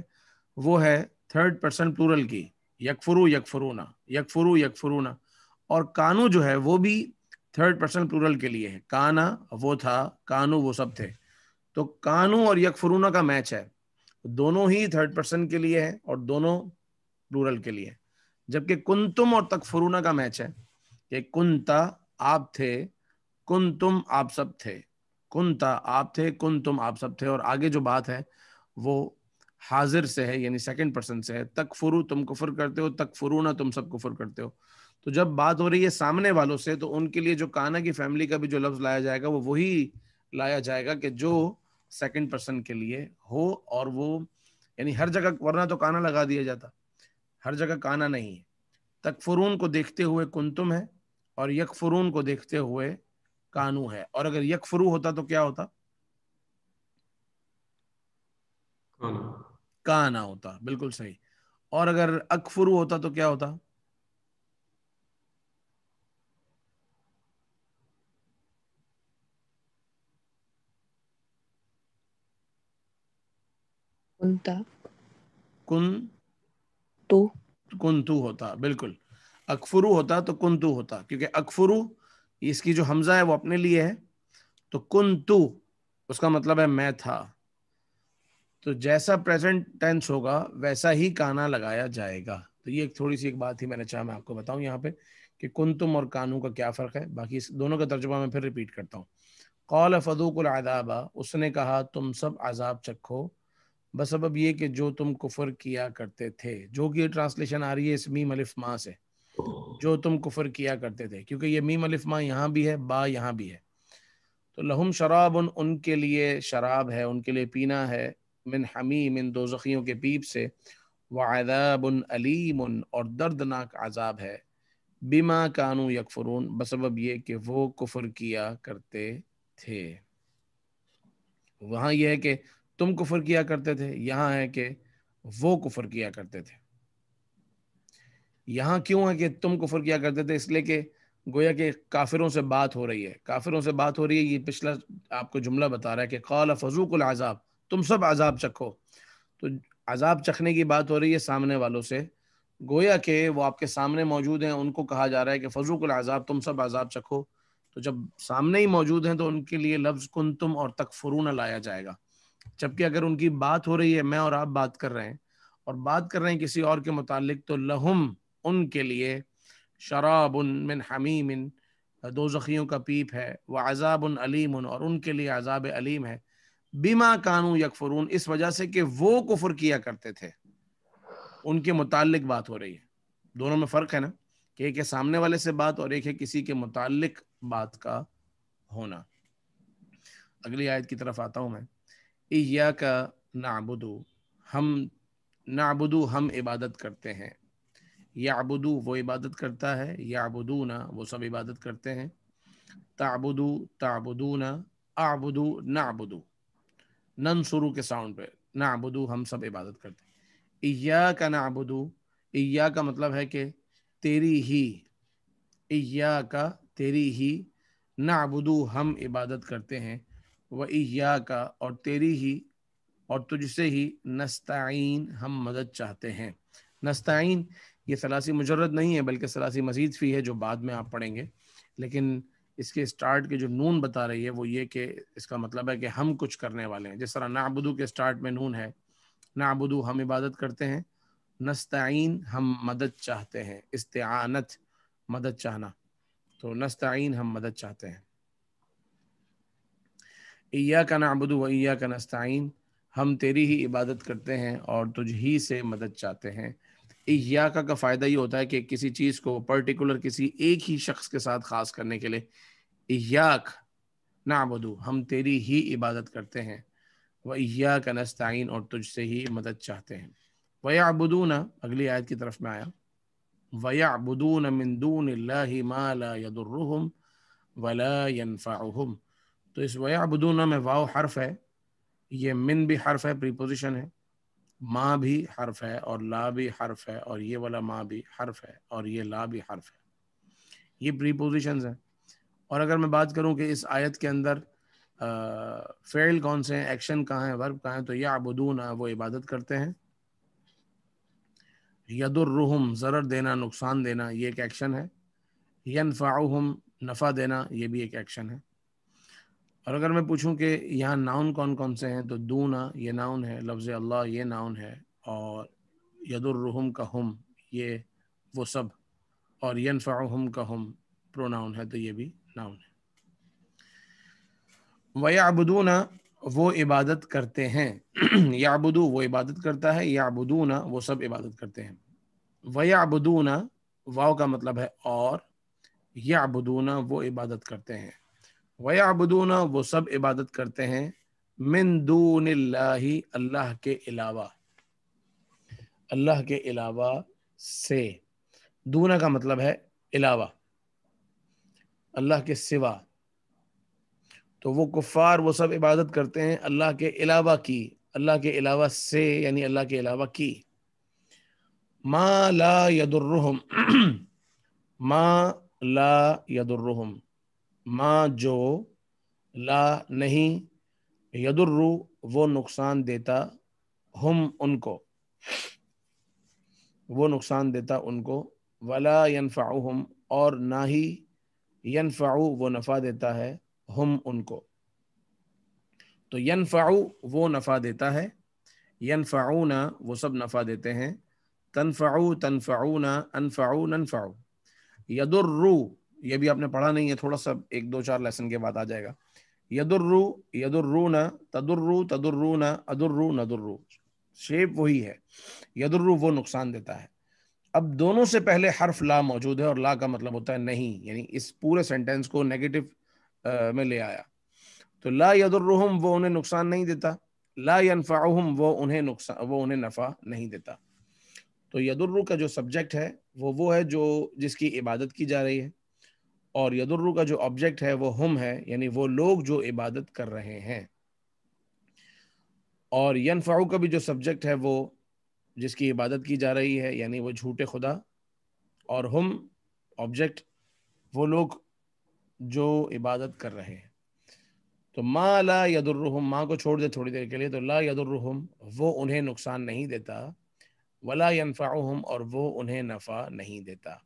वो है थर्ड पर्सन प्लूरल की यकफुरु यकफुरुना यकफुरु यकफुरुना और कानू जो है वो भी थर्ड पर्सन प्लूरल के लिए है काना वो था कानू वो सब थे तो कानू और यकफुरुना का मैच है दोनों ही थर्ड पर्सन के लिए है और दोनों प्लूरल के लिए जबकि कुंतुम और तकफुरुना का मैच है कि कुंता आप थे कुंतुम आप सब थे कुंता आप थे कुंतुम आप सब थे और आगे जो बात है वो हाजिर से है यानी सेकंड पर्सन से है तक फुरु तुम कुफर करते हो तक फुरू ना तुम सब कुफर करते हो तो जब बात हो रही है सामने वालों से तो उनके लिए जो काना की फैमिली का भी जो लफ्ज लाया जाएगा वो वही लाया जाएगा कि जो सेकंड पर्सन के लिए हो और वो यानी हर जगह वरना तो काना लगा दिया जाता हर जगह काना नहीं है तक फुरून को देखते हुए कुंतुम है और यक फुरून को देखते हुए कानू है और अगर यक फुरू होता तो क्या होता का ना होता बिल्कुल सही और अगर अकफुरु होता तो क्या होता कुंता कुन तू कुंतु होता बिल्कुल अकफुरु होता तो कुंतु होता क्योंकि अकफुरु इसकी जो हमजा है वो अपने लिए है तो कुंतु उसका मतलब है मैं था तो जैसा प्रेजेंट टेंस होगा वैसा ही काना लगाया जाएगा तो ये एक थोड़ी सी एक बात ही मैंने चाहा मैं आपको बताऊं यहाँ पे कि कुंतुम और कानू का क्या फ़र्क है बाकी दोनों का तर्जुमा मैं फिर रिपीट करता हूँ कौल आदाबा उसने कहा तुम सब आज़ाब चखो बस अब ये कि जो तुम कुफर किया करते थे जो कि ट्रांसलेशन आ रही है इस मीम अलिफ माँ से जो तुम कुफर किया करते थे क्योंकि ये मीम अलिफ माँ यहाँ भी है बा यहाँ भी है तो लहुम शराब उन उनके लिए शराब है उनके लिए पीना है मिन हमीम इन दोजखियों के पीप से वदाब अलीम और दर्दनाक आज़ाब है बिमा कानू यकफरून बसबब ये कि वो कुफर किया करते थे वहाँ यह है कि तुम कुफर किया करते थे यहाँ है कि वो कुफर किया करते थे यहाँ क्यों है कि तुम कुफर किया करते थे इसलिए कि गोया के काफिरों से बात हो रही है काफिरों से बात हो रही है ये पिछला आपको जुमला बता रहा है कि कौल फजूक आज़ाब तुम सब अजाब चखो तो अजाब चखने की बात हो रही है सामने वालों से गोया के वो आपके सामने मौजूद हैं उनको कहा जा रहा है कि फजूकुल अजाब तुम सब अजाब चखो तो जब सामने ही मौजूद हैं तो उनके लिए लफ्ज़ कुन तुम और तकफरून लाया जाएगा जबकि अगर उनकी बात हो रही है मैं और आप बात कर रहे हैं और बात कर रहे हैं किसी और के मुतालिक तो लहुम उनके लिए शराब मिन हमीमिन दो जखियों का पीप है वह अजाब उन अलीम उन और उनके लिए अजाब अलीम है बीमा कानू यकफरून इस वजह से कि वो कुफर किया करते थे उनके मुतालिक बात हो रही है दोनों में फ़र्क है ना कि एक है सामने वाले से बात और एक है किसी के मुतालिक बात का होना अगली आयत की तरफ आता हूं मैं इया का नाबुदू हम नाबुदू हम इबादत करते हैं याबुदू वो इबादत करता है याबुदू ना वो सब इबादत करते हैं ताबुदू ताबुदू ना आबुदू नाबुदू नन शुरू के साउंड पे ना अबुदू हम सब इबादत करते इया का ना अबुदू इया का मतलब है कि तेरी ही इया का तेरी ही ना अबुदू हम इबादत करते हैं व इया का और तेरी ही और तुझसे ही नस्ताइन हम मदद चाहते हैं नस्ताइन ये सलासी मुजरद नहीं है बल्कि सलासी मजीद भी है जो बाद में आप पढ़ेंगे लेकिन इसके स्टार्ट के जो नून बता रही है वो ये कि इसका मतलब है कि हम कुछ करने वाले हैं जिस तरह नाबुदू के स्टार्ट में नून है नाबुदू हम इबादत करते हैं नस्ताइन हम मदद चाहते हैं इस्तेनत मदद चाहना तो नस्ताइन हम मदद चाहते हैं इया का नाबुदू व का नस्ताइन हम तेरी ही इबादत करते हैं और तुझ ही से मदद चाहते हैं या का, का फ़ायदा ये होता है कि किसी चीज़ को पर्टिकुलर किसी एक ही शख्स के साथ ख़ास करने के लिए याक नाबदू हम तेरी ही इबादत करते हैं वह या का नस्ताइन और तुझसे ही मदद चाहते हैं ना अगली आयत की तरफ में आया वयाबदून मिंदून माला यदुर्रहम तो इस वयाबदून में वाव हर्फ है ये मिन भी हर्फ है प्रीपोजिशन है माँ भी हर्फ है और ला भी हर्फ है और ये वाला माँ भी हर्फ है और ये ला भी हर्फ है ये पोजिशन है और अगर मैं बात करूँ कि इस आयत के अंदर फेल कौन से हैं एक्शन कहाँ हैं वर्ब कहाँ हैं तो या अबदून वो इबादत करते हैं यदुरहम ज़र देना नुकसान देना ये एक एक्शन है यनफ़ाहम नफ़ा देना ये भी एक एक्शन है और अगर मैं पूछूं कि यहाँ नाउन कौन कौन से हैं तो दूना ये नाउन है लफ्ज़ अल्लाह ये नाउन है और यदुर्रहम का हम ये वो सब और यनफ़ाहम का हम प्रोनाउन है तो ये भी नाउन है वयाबदूना वो इबादत करते हैं याबुदू वो इबादत करता है याबुदूना वो सब इबादत करते हैं वयाबदूना वाओ का मतलब है और याबुदूना वो इबादत करते हैं वयाबुदून वो सब इबादत करते हैं मिन दून अल्लाह के अलावा अल्लाह के अलावा से दूना का मतलब है अलावा अल्लाह के सिवा तो वो कुफार वो सब इबादत करते हैं अल्लाह के अलावा की अल्लाह के अलावा से यानी अल्लाह के अलावा की मा ला यदुर्रहम मा ला यदुर्रहम माँ जो ला नहीं यदुर्रु वो नुकसान देता हम उनको वो नुकसान देता उनको वला हम और ना ही यनफ़ाऊ वो नफ़ा देता है हम उनको तो यनफ़ाऊ वो नफ़ा देता है ना वो सब नफ़ा देते हैं तनफ़ाऊ तनफ़ाऊना अनफ़ाऊ ननफ़ाऊ यदुर्रू ये भी आपने पढ़ा नहीं है थोड़ा सा एक दो चार लेसन के बाद आ जाएगा यदुर्रू यदुर्रू न तदुर्रू तदुर्रू न अदुर्रू नदुर्रू शेप वही है यदुर्रू वो नुकसान देता है अब दोनों से पहले हर्फ ला मौजूद है और ला का मतलब होता है नहीं यानी इस पूरे सेंटेंस को नेगेटिव में ले आया तो ला यदुर्रुहम वो उन्हें नुकसान नहीं देता ला यनफ़ाहम वो उन्हें नुकसान वो उन्हें नफ़ा नहीं देता तो यदुर्रु का जो सब्जेक्ट है वो वो है जो जिसकी इबादत की जा रही है और यदुर्रु का जो ऑब्जेक्ट है वो हम है यानी वो लोग जो इबादत कर रहे हैं और यनफाऊ का भी जो सब्जेक्ट है वो जिसकी इबादत की जा रही है यानी वो झूठे खुदा और हम ऑब्जेक्ट वो लोग जो इबादत कर रहे हैं तो माँ ला यदुर्रहम माँ को छोड़ दे थोड़ी देर के लिए तो ला यदुर्रहम वो उन्हें नुकसान नहीं देता वला यनफ़ाहम और वो उन्हें नफ़ा नहीं देता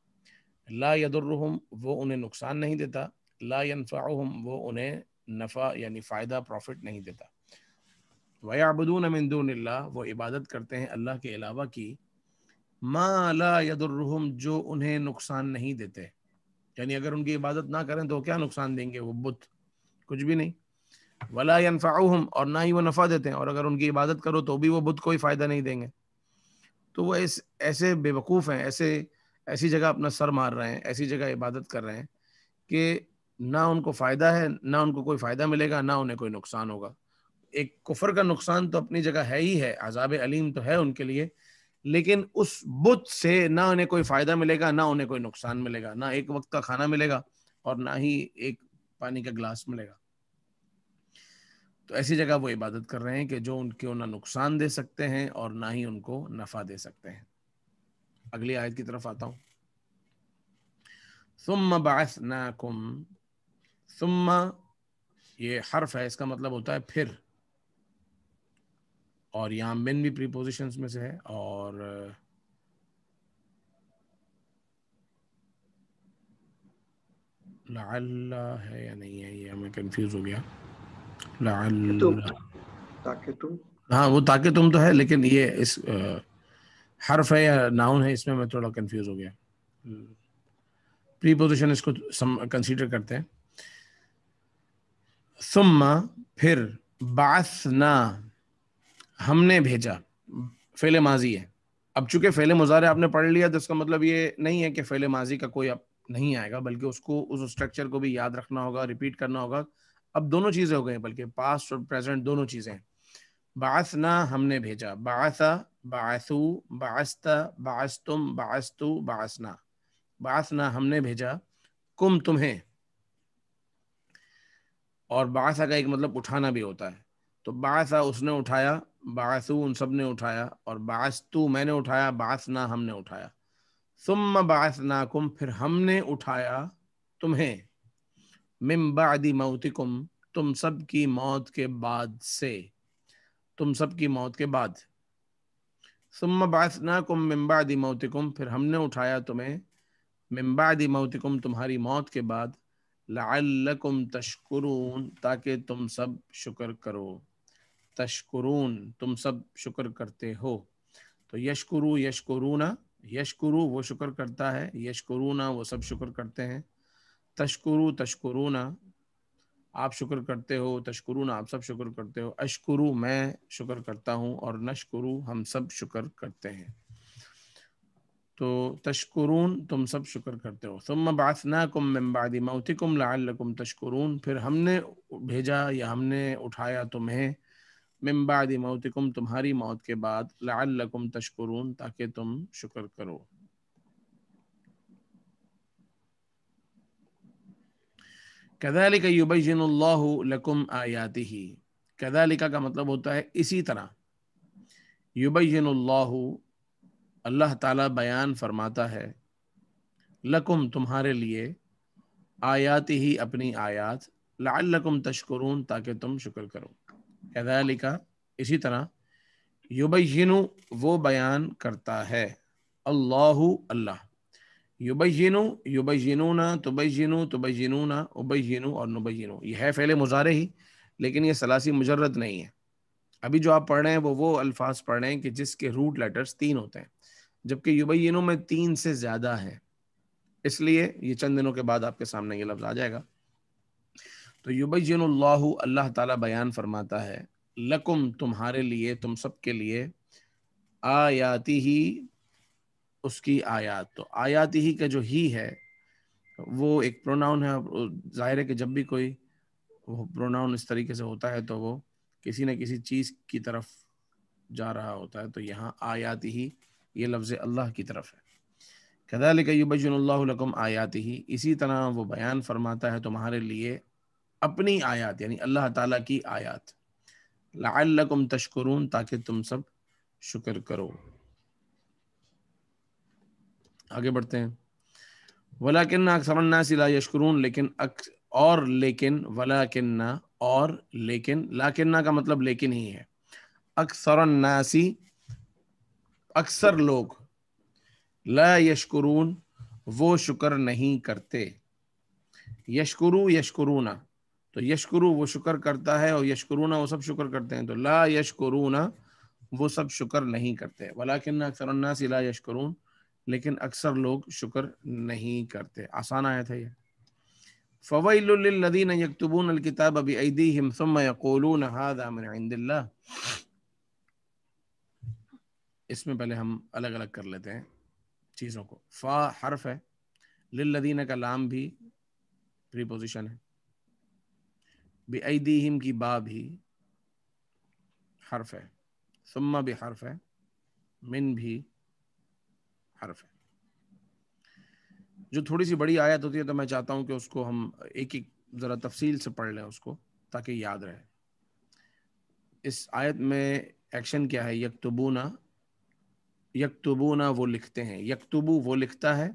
ला यदुर्रहम वो उन्हें नुकसान नहीं देता ला यनफ़ाहम वो उन्हें नफ़ा यानी फ़ायदा प्रॉफिट नहीं देता वयाबदून मिंदूनल्ला वो इबादत करते हैं अल्लाह के अलावा की माँ ला यदुर्रहम जो उन्हें नुकसान नहीं देते यानी अगर उनकी इबादत ना करें तो क्या नुकसान देंगे वो बुत कुछ भी नहीं वला यनफ़ाहम और ना ही वो नफ़ा देते हैं और अगर उनकी इबादत करो तो भी वो बुत कोई फ़ायदा नहीं देंगे तो वो ऐसे बेवकूफ़ हैं ऐसे ऐसी जगह अपना सर मार रहे हैं ऐसी जगह इबादत कर रहे हैं कि ना उनको फ़ायदा है ना उनको कोई फ़ायदा मिलेगा ना उन्हें कोई नुकसान होगा एक कुफर का नुकसान तो अपनी जगह है ही है अजाब अलीम तो है उनके लिए लेकिन उस बुत से ना उन्हें कोई फ़ायदा मिलेगा ना उन्हें कोई नुकसान मिलेगा ना एक वक्त का खाना मिलेगा और ना ही एक पानी का गिलास मिलेगा तो ऐसी जगह वो इबादत कर रहे हैं कि जो उनके ना नुकसान दे सकते हैं और ना ही उनको नफ़ा दे सकते हैं अगली आयत की तरफ आता हूं सुम्मा बासनाकुम सुम्मा ये हर्फ है इसका मतलब होता है फिर और यहां मिन भी प्रीपोजिशन में से है और लाल्ला है या नहीं है ये हमें कंफ्यूज हो गया लाला ताकि तुम हाँ वो ताकि तुम तो है लेकिन ये इस आ, हर्फ है या नाउन है इसमें मैं थोड़ा कंफ्यूज हो गया प्रीपोजिशन इसको कंसीडर करते हैं सुम्मा फिर ना हमने भेजा फेले माजी है अब चूंकि फेले मुजारे आपने पढ़ लिया तो इसका मतलब ये नहीं है कि फेले माजी का कोई अब नहीं आएगा बल्कि उसको उस स्ट्रक्चर को भी याद रखना होगा रिपीट करना होगा अब दोनों चीज़ें हो गई बल्कि पास्ट और प्रेजेंट दोनों चीज़ें हैं बासना हमने भेजा बासा बासु बास्ता बास्तुम बास्तु बासना बासना हमने भेजा कुम तुम्हें और बासा का एक मतलब उठाना भी होता है तो बासा उसने उठाया बासु उन सब ने उठाया और बास्तु मैंने उठाया बासना हमने उठाया सुम बासना कुम फिर हमने उठाया तुम्हें मिम्बादी मऊतिकुम तुम सब की मौत के बाद से तुम सब की मौत के बाद सुम्मा मिम्बादी मौतिकुम फिर हमने उठाया तुम्हें मिम्बादी मौतिकुम तुम्हारी मौत के बाद लाकुम तशकुरून ताकि तुम सब शुक्र करो तशकुरून तुम सब शुक्र करते हो तो यशकुरु यशकुरूना यशकुरु वो शुक्र करता है यशकुरूना वो सब शुक्र करते हैं तशकुरु तशकुरूना आप शुक्र करते हो ना आप सब शुक्र करते हो अशकुरु मैं शुक्र करता हूँ और नशकुरु हम सब शुक्र करते हैं तो तशकुरून तुम सब शुक्र करते हो तुम बासना कुम मम्बादी कुम लाकुम तशकुरून फिर हमने भेजा या हमने उठाया तुम्हें मम्बादी कुम तुम्हारी मौत के बाद लाकुम तशकुरून ताकि तुम शुक्र करो कदालिका युबैन लकुम आयाति ही कदालिका का मतलब होता है इसी तरह युबैन अल्लाह ताला बयान फरमाता है लकुम तुम्हारे लिए आयाति ही अपनी आयात लकुम तशकरून ताकि तुम शुक्र करो कदालिका इसी तरह युबैन वो बयान करता है अल्लाह अल्लाह युबैनु युबैनूना तुबैनु तुबैनूना उबैनु और नुबैनु ये है फैले मुजारे ही लेकिन ये सलासी मुजरद नहीं है अभी जो आप पढ़ रहे हैं वो वो अल्फाज पढ़ रहे हैं कि जिसके रूट लेटर्स तीन होते हैं जबकि युबैनु में तीन से ज़्यादा है इसलिए ये चंद दिनों के बाद आपके सामने ये लफ्ज़ आ जाएगा तो युबैन अल्लाह ताला बयान फरमाता है लकुम तुम्हारे लिए तुम सबके लिए आयाती ही उसकी आयात तो आयात ही का जो ही है वो एक प्रोनाउन है जाहिर है कि जब भी कोई प्रोनाउन इस तरीके से होता है तो वो किसी न किसी चीज़ की तरफ जा रहा होता है तो यहाँ आयात ही ये लफ्ज़ अल्लाह की तरफ है कदालकम आयात ही इसी तरह वो बयान फरमाता है तुम्हारे लिए अपनी आयात यानी अल्लाह ताला की आयात लाकुम तशकरून ताकि तुम सब शुक्र करो आगे बढ़ते हैं वला किन्ना अक्सरन्ना सिला यशकरून लेकिन और लेकिन वला किन्ना और लेकिन लाकिन्ना का मतलब लेकिन ही है नासी अक्सर लोग ला यशकरून वो शुक्र नहीं करते यशकुरु यशकुरूना तो यशकुरु वो शुक्र करता है और यशकुरूना वो सब शुक्र करते हैं तो ला यशकुरूना वो सब शुक्र नहीं करते वलाकिन अक्सरन्नासी ला यशकरून लेकिन अक्सर लोग शुक्र नहीं करते आसान आया था यह फ़वैलदीन इसमें पहले हम अलग अलग कर लेते हैं चीज़ों को फ़ा हर्फ है लदीन का लाम भी प्रीपोजिशन है बी हिम की बा भी हर्फ है सुम्मा भी हर्फ है मिन भी हरफ है जो थोड़ी सी बड़ी आयत होती है तो मैं चाहता हूं कि उसको हम एक एक ज़रा तफसील से पढ़ लें उसको ताकि याद रहे इस आयत में एक्शन क्या है यकतुबूना यकतुबूना वो लिखते हैं यकतुबू वो लिखता है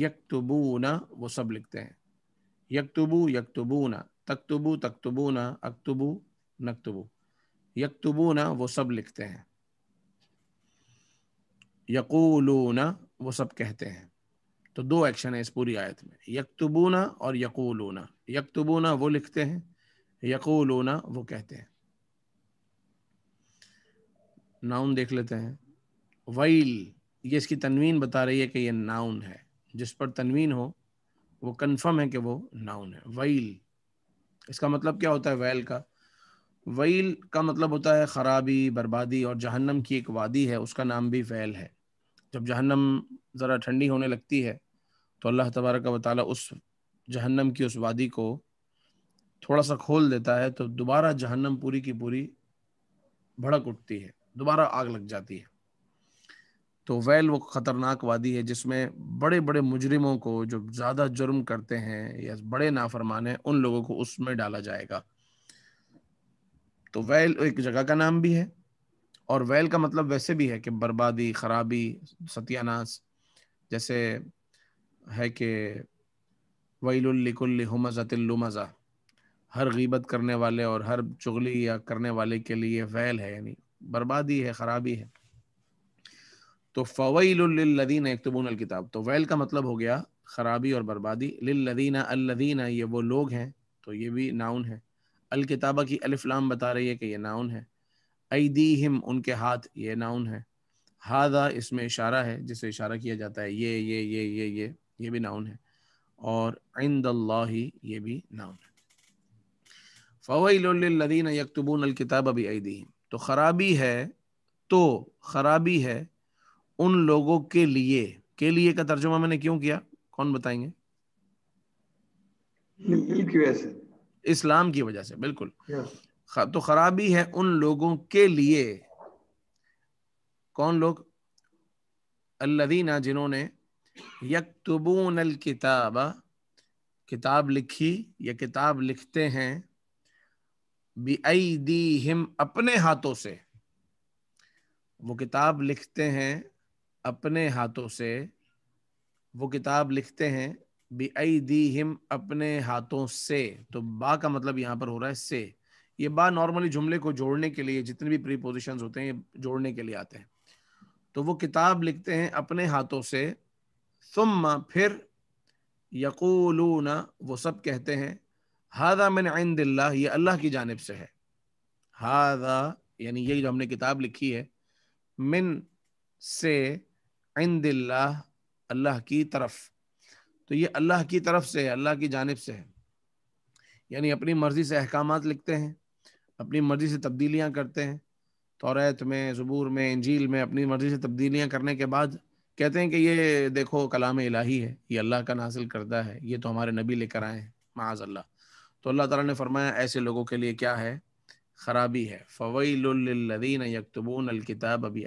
यकतुबूना वो सब लिखते हैं यकतुबू यकतुबूना तकतुबू तकतुबूना अकतुबू नकतुबू यकतुबूना वो सब लिखते हैं यकूलूना वो सब कहते हैं तो दो एक्शन है इस पूरी आयत में यकतुबूना और यकूलूना यकतुबूना वो लिखते हैं यकूलूना वो कहते हैं नाउन देख लेते हैं वैल ये इसकी तनवीन बता रही है कि ये नाउन है जिस पर तनवीन हो वो कन्फर्म है कि वो नाउन है वैल इसका मतलब क्या होता है वैल का वैल का मतलब होता है ख़राबी बर्बादी और जहन्नम की एक वादी है उसका नाम भी वैल है जब जहन्नम ज़रा ठंडी होने लगती है तो अल्लाह तबारक का ताली उस जहन्नम की उस वादी को थोड़ा सा खोल देता है तो दोबारा जहन्नम पूरी की पूरी भड़क उठती है दोबारा आग लग जाती है तो वैल वो ख़तरनाक वादी है जिसमें बड़े बड़े मुजरिमों को जो ज़्यादा जुर्म करते हैं या बड़े नाफरमान हैं उन लोगों को उसमें डाला जाएगा तो वैल एक जगह का नाम भी है और वैल का मतलब वैसे भी है कि बर्बादी खराबी सत्यानाश जैसे है कि वैलकुल्ल मज़ा हर गीबत करने वाले और हर चुगली या करने वाले के लिए वैल है यानी बर्बादी है खराबी है तो फ़वैलदीन यकतबून किताब तो वैल का मतलब हो गया खराबी और बर्बादी लदीना अल्लदीना ये वो लोग हैं तो ये भी नाउन है अल किताबा की अलफलाम बता रही है कि ये नाउन है ऐदीहिम उनके हाथ ये नाउन है हादा इसमें इशारा है जिसे इशारा किया जाता है ये ये ये ये ये ये भी नाउन है और इंद ये भी नाउन है फ़वैलदीन यकतबून अलकिताब अभी ऐदीहिम तो ख़राबी है तो ख़राबी है उन लोगों के लिए के लिए का तर्जुमा मैंने क्यों किया कौन बताएंगे इस्लाम की वजह से बिल्कुल तो खराबी है उन लोगों के लिए कौन लोग अल्लादीना जिन्होंने यकतुबून अल किताब किताब लिखी या किताब लिखते हैं बी हिम अपने हाथों से वो किताब लिखते हैं अपने हाथों से वो किताब लिखते हैं बी हिम अपने हाथों से तो बा का मतलब यहाँ पर हो रहा है से ये बा नॉर्मली जुमले को जोड़ने के लिए जितने भी प्रीपोजिशन होते हैं जोड़ने के लिए आते हैं तो वो किताब लिखते हैं अपने हाथों से सुम्मा फिर यकोलूना वो सब कहते हैं हादा आइन दिल्ला ये अल्लाह की जानब से है हादा यानी ये जो हमने किताब लिखी है मिन से आइंदिल्ला अल्लाह की तरफ तो ये अल्लाह की तरफ से है अल्लाह की जानब से है यानी अपनी मर्ज़ी से अहकाम लिखते हैं अपनी मर्जी से तब्दीलियां करते हैं रैत में जबूर में इंजील में अपनी मर्जी से तब्दीलियां करने के बाद कहते हैं कि ये देखो कलाम इलाही है ये अल्लाह का नासिल करता है ये तो हमारे नबी लेकर आए हैं माज अल्लाह तो अल्लाह ताला ने फरमाया ऐसे लोगों के लिए क्या है खराबी है फ़वैलदीन यकतबून अलकिताब अभी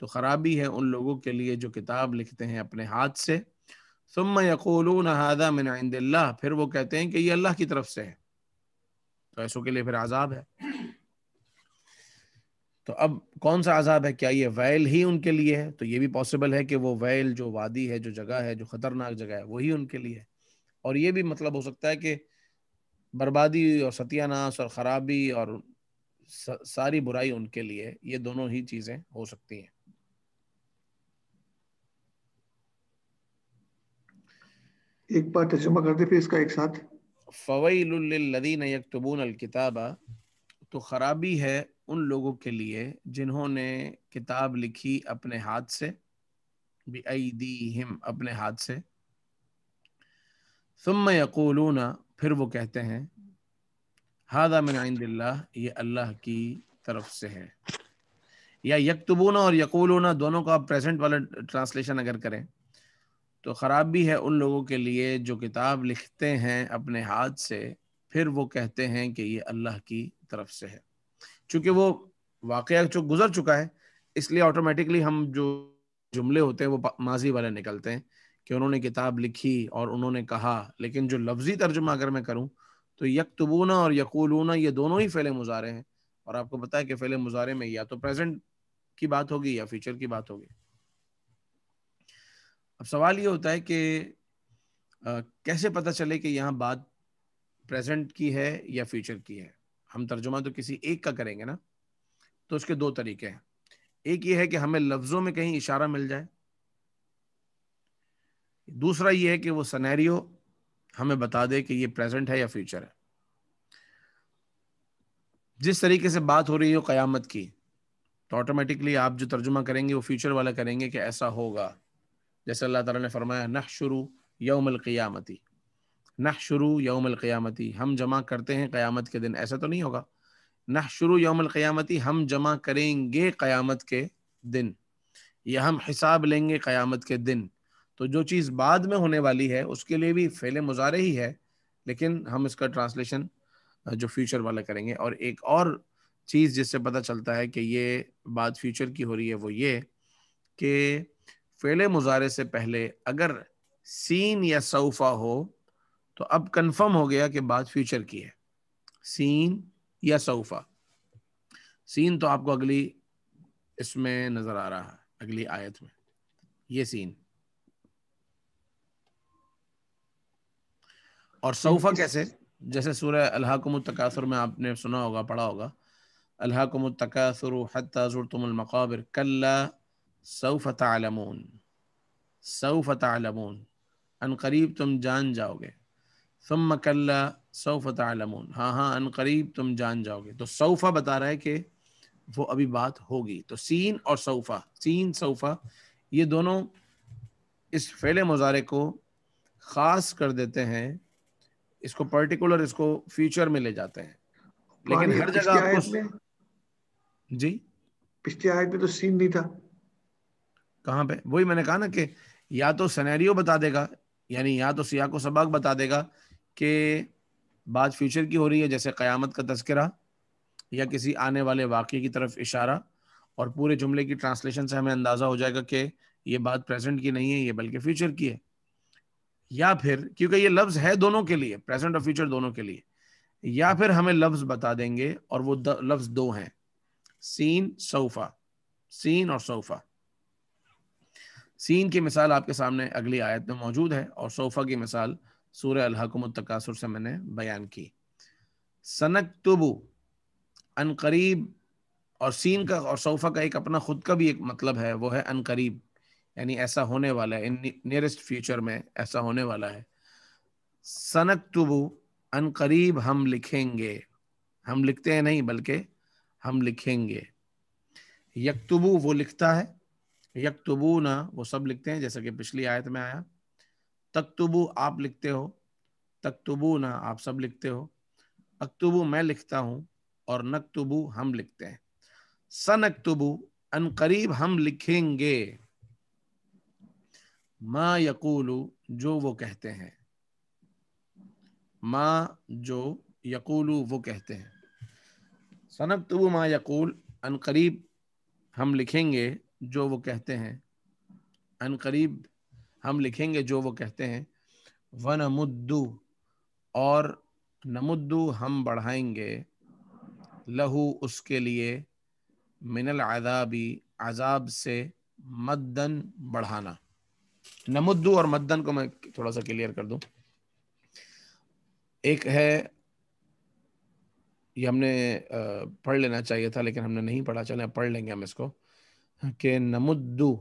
तो खराबी है उन लोगों के लिए जो किताब लिखते हैं अपने हाथ से सुम फिर वो कहते हैं कि ये अल्लाह की तरफ से है तो ऐसो के लिए फिर आज़ाब है तो अब कौन सा आज़ाब है क्या ये वैल ही उनके लिए है तो ये भी पॉसिबल है कि वो वैल जो वादी है जो जगह है जो ख़तरनाक जगह है वही उनके लिए है और ये भी मतलब हो सकता है कि बर्बादी और सत्यानाश और ख़राबी और सारी बुराई उनके लिए ये दोनों ही चीज़ें हो सकती हैं एक बार तर्जुमा कर दे फिर इसका एक साथ फ़वैलदीन यकतबून अलकिताबा तो ख़राबी है उन लोगों के लिए जिन्होंने किताब लिखी अपने हाथ से हिम अपने हाथ से सुम फिर वो कहते हैं हादा मिन आइंदिल्ला ये अल्लाह की तरफ से है या यकतबूना और यकूलूना दोनों का प्रेजेंट वाला ट्रांसलेशन अगर करें तो ख़राब भी है उन लोगों के लिए जो किताब लिखते हैं अपने हाथ से फिर वो कहते हैं कि ये अल्लाह की तरफ से है चूँकि वो वाक़ जो गुजर चुका है इसलिए ऑटोमेटिकली हम जो जुमले होते हैं वो माजी वाले निकलते हैं कि उन्होंने किताब लिखी और उन्होंने कहा लेकिन जो लफ्जी तर्जुमा अगर मैं करूँ तो तबूना और यकूलूना ये दोनों ही फ़ैले मुजारे हैं और आपको पता है कि फ़ैले मुजारे में या तो प्रेजेंट की बात होगी या फ्यूचर की बात होगी अब सवाल ये होता है कि कैसे पता चले कि यहाँ बात प्रेजेंट की है या फ्यूचर की है हम तर्जुमा तो किसी एक का करेंगे ना तो उसके दो तरीके हैं एक ये है कि हमें लफ्ज़ों में कहीं इशारा मिल जाए दूसरा ये है कि वो सनेरियो हमें बता दे कि ये प्रेजेंट है या फ्यूचर है जिस तरीके से बात हो रही हो कयामत की तो ऑटोमेटिकली आप जो तर्जुमा करेंगे वो फ्यूचर वाला करेंगे कि ऐसा होगा जैसे अल्लाह ताला ने फरमाया नह शुरू यौम क़ियामती नह शुरू यौम क़ियामती हम जमा करते हैं क़यामत के दिन ऐसा तो नहीं होगा नह शुरू यौम क़ियामती हम जमा करेंगे क़यामत के दिन या हम हिसाब लेंगे क़यामत के दिन तो जो चीज़ बाद में होने वाली है उसके लिए भी फेले मुजारे ही है लेकिन हम इसका ट्रांसलेशन जो फ्यूचर वाला करेंगे और एक और चीज़ जिससे पता चलता है कि ये बात फ्यूचर की हो रही है वो ये कि फेले मुजारे से पहले अगर सीन या सऊफा हो तो अब कंफर्म हो गया कि बात फ्यूचर की है सीन या सऊफा सीन तो आपको अगली इसमें नजर आ रहा है अगली आयत में ये सीन और सऊफा कैसे जैसे सूर्य अल्लाहकुम तकासुर में आपने सुना होगा पढ़ा होगा अल्लाहकुम तकासुर हत्ता जुरतुम मकाबिर कल्ला सऊफ़ तमून सऊफ़ तलमून अनकरीब तुम जान जाओगे सुम मकल्ला सऊफ़ तमून हाँ हाँ अनकरीब तुम जान जाओगे तो सऊफ़ा बता रहा है कि वो अभी बात होगी तो सीन और सऊफ़ा सीन सऊफ़ा ये दोनों इस फेले मुजारे को ख़ास कर देते हैं इसको पर्टिकुलर इसको फ्यूचर में ले जाते हैं लेकिन हर जगह आपको जी पिछली आयत में तो सीन नहीं था कहाँ पे वही मैंने कहा ना कि या तो सनेरियो बता देगा यानी या तो सिया को सबक बता देगा कि बात फ्यूचर की हो रही है जैसे क़यामत का तस्करा या किसी आने वाले वाक़े की तरफ इशारा और पूरे जुमले की ट्रांसलेशन से हमें अंदाज़ा हो जाएगा कि ये बात प्रेजेंट की नहीं है ये बल्कि फ्यूचर की है या फिर क्योंकि ये लफ्ज़ है दोनों के लिए प्रेजेंट और फ्यूचर दोनों के लिए या फिर हमें लफ्ज बता देंगे और वो लफ्ज दो हैं सीन सोफ़ा सीन और सोफ़ा सीन की मिसाल आपके सामने अगली आयत में मौजूद है और सोफा की मिसाल सूर्य अलहकमतकासुर से मैंने बयान की सनक तुबू अनकरीब और सीन का और सोफा का एक अपना खुद का भी एक मतलब है वो है अनकरीब यानी ऐसा होने वाला है इन नियरेस्ट फ्यूचर में ऐसा होने वाला है सनक तुबू अनकरीब हम लिखेंगे हम लिखते हैं नहीं बल्कि हम लिखेंगे यकतुबू वो लिखता है न वो सब लिखते हैं जैसा कि पिछली आयत में आया तकतबू आप लिखते हो न आप सब लिखते हो अक्तबू मैं लिखता हूँ और नकतबू हम लिखते हैं सन अन करीब हम लिखेंगे माँ यकूलू जो वो कहते हैं माँ जो यकूलू वो कहते हैं सनक तबू माँ यकूल करीब हम लिखेंगे जो वो कहते हैं अनकरीब हम लिखेंगे जो वो कहते हैं व नमुद्दू और नमुद्दू हम बढ़ाएंगे लहू उसके लिए मिनल आदाबी आज़ाब से मद्दन बढ़ाना नमुद्दू और मद्दन को मैं थोड़ा सा क्लियर कर दूं एक है ये हमने पढ़ लेना चाहिए था लेकिन हमने नहीं पढ़ा चले पढ़ लेंगे हम इसको કે નમુદ્દુ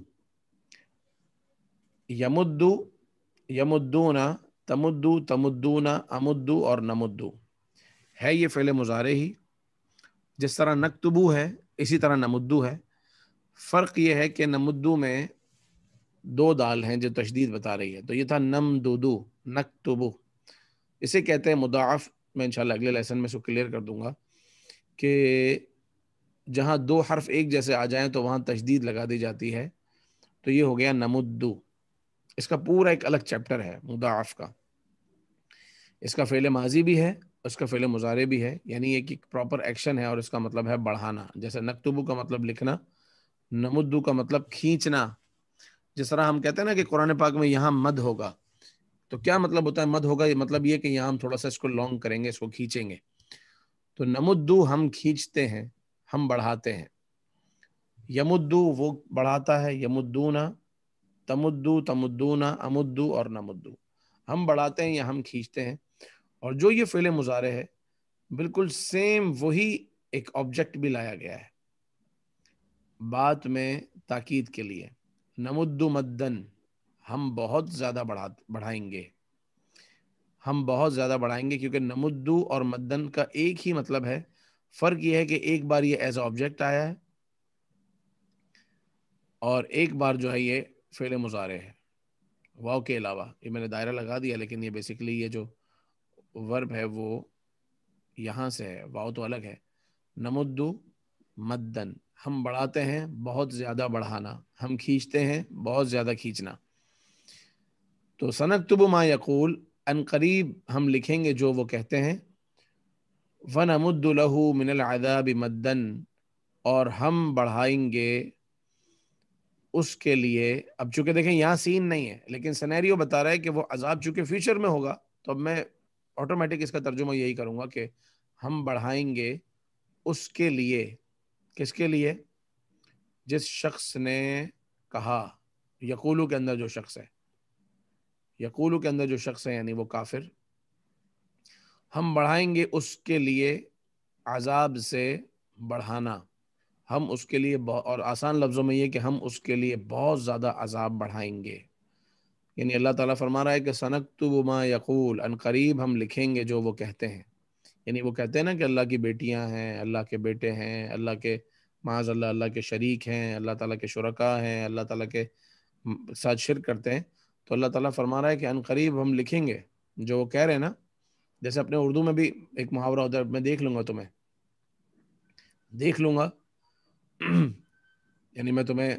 યમુદ્દુ યમુદૂના તમુદ્દુ તમુદૂના અમુદ્દુ ઓર નમુદ્દુ હૈ યે ફેલ મુઝારીહ જિસ તરહ નક્તબુ હૈ ઇસી તરહ નમુદ્દુ હૈ ફરક યે હૈ કે નમુદ્દુ મેં દો દાલ હૈ જે તશ્દીદ બતા રહી હૈ તો યે થા નમદુદુ નક્તબુ ઇસે કહેતે હૈ મુદઅફ મેં ઇન્શા અલ્લાહ અગલે લેસન મેં સુ ક્લિયર કર દુંગા કે जहाँ दो हर्फ एक जैसे आ जाएं तो वहां तशदीद लगा दी जाती है तो ये हो गया नमुद्दू इसका पूरा एक अलग चैप्टर है मुदाफ का इसका फेले माजी भी है उसका फेले मुजारे भी है यानी एक एक प्रॉपर एक्शन है और इसका मतलब है बढ़ाना जैसे नकतबू का मतलब लिखना नमुद्दू का मतलब खींचना जिस तरह हम कहते हैं ना कि कुरान पाक में यहाँ मद होगा तो क्या मतलब होता है मद होगा ये मतलब ये कि यहाँ हम थोड़ा सा इसको लॉन्ग करेंगे इसको खींचेंगे तो नमुद्दू हम खींचते हैं हम बढ़ाते हैं यमुद्दू वो बढ़ाता है यमुद्दूना तमुद्दू तमुद्दूना अमुद्दू और नमुद्दू हम बढ़ाते हैं या हम खींचते हैं और जो ये फेले मुजारे है बिल्कुल सेम वही एक ऑब्जेक्ट भी लाया गया है बात में ताकीद के लिए नमुद्दु मद्दन हम बहुत ज़्यादा बढ़ा बढ़ाएंगे हम बहुत ज़्यादा बढ़ाएंगे क्योंकि नमुद्दू और मद्दन का एक ही मतलब है फर्क यह है कि एक बार ये एज ऑब्जेक्ट आया है और एक बार जो है ये फेले मुजारे है वाव के अलावा ये मैंने दायरा लगा दिया लेकिन ये बेसिकली ये जो वर्ब है वो यहां से है वाव तो अलग है नमुद्दू मद्दन हम बढ़ाते हैं बहुत ज़्यादा बढ़ाना हम खींचते हैं बहुत ज़्यादा खींचना तो सनक तुब मा यकूल अनकरीब हम लिखेंगे जो वो कहते हैं वनमुद्दलहू मिनलादाब मद्दन और हम बढ़ाएंगे उसके लिए अब चूंकि देखें यहाँ सीन नहीं है लेकिन सनेरियो बता रहा है कि वो अजाब चूंकि फ्यूचर में होगा तो अब मैं ऑटोमेटिक इसका तर्जुमा यही करूँगा कि हम बढ़ाएंगे उसके लिए किसके लिए जिस शख्स ने कहा यकूलू के अंदर जो शख्स है यकूलू के अंदर जो शख्स है यानी वो काफिर हम बढ़ाएंगे उसके लिए आज़ाब से बढ़ाना हम उसके लिए और आसान लफ्ज़ों में ये कि हम उसके लिए बहुत ज़्यादा अजाब बढ़ाएंगे यानी अल्लाह ताला फरमा रहा है कि सनक माँ यकूल करीब हम लिखेंगे जो वो कहते हैं यानी वो कहते हैं ना कि अल्लाह की बेटियां हैं अल्लाह के बेटे हैं अल्लाह के माज अल्लाह अल्लाह के शरीक हैं अल्लाह ताला के शुरा हैं अल्लाह ताला के साथ शिर करते हैं तो अल्लाह ताला फरमा रहा है कि करीब हम लिखेंगे जो वो कह रहे हैं ना जैसे अपने उर्दू में भी एक मुहावरा होता है मैं देख लूंगा तुम्हें देख लूंगा यानी मैं तुम्हें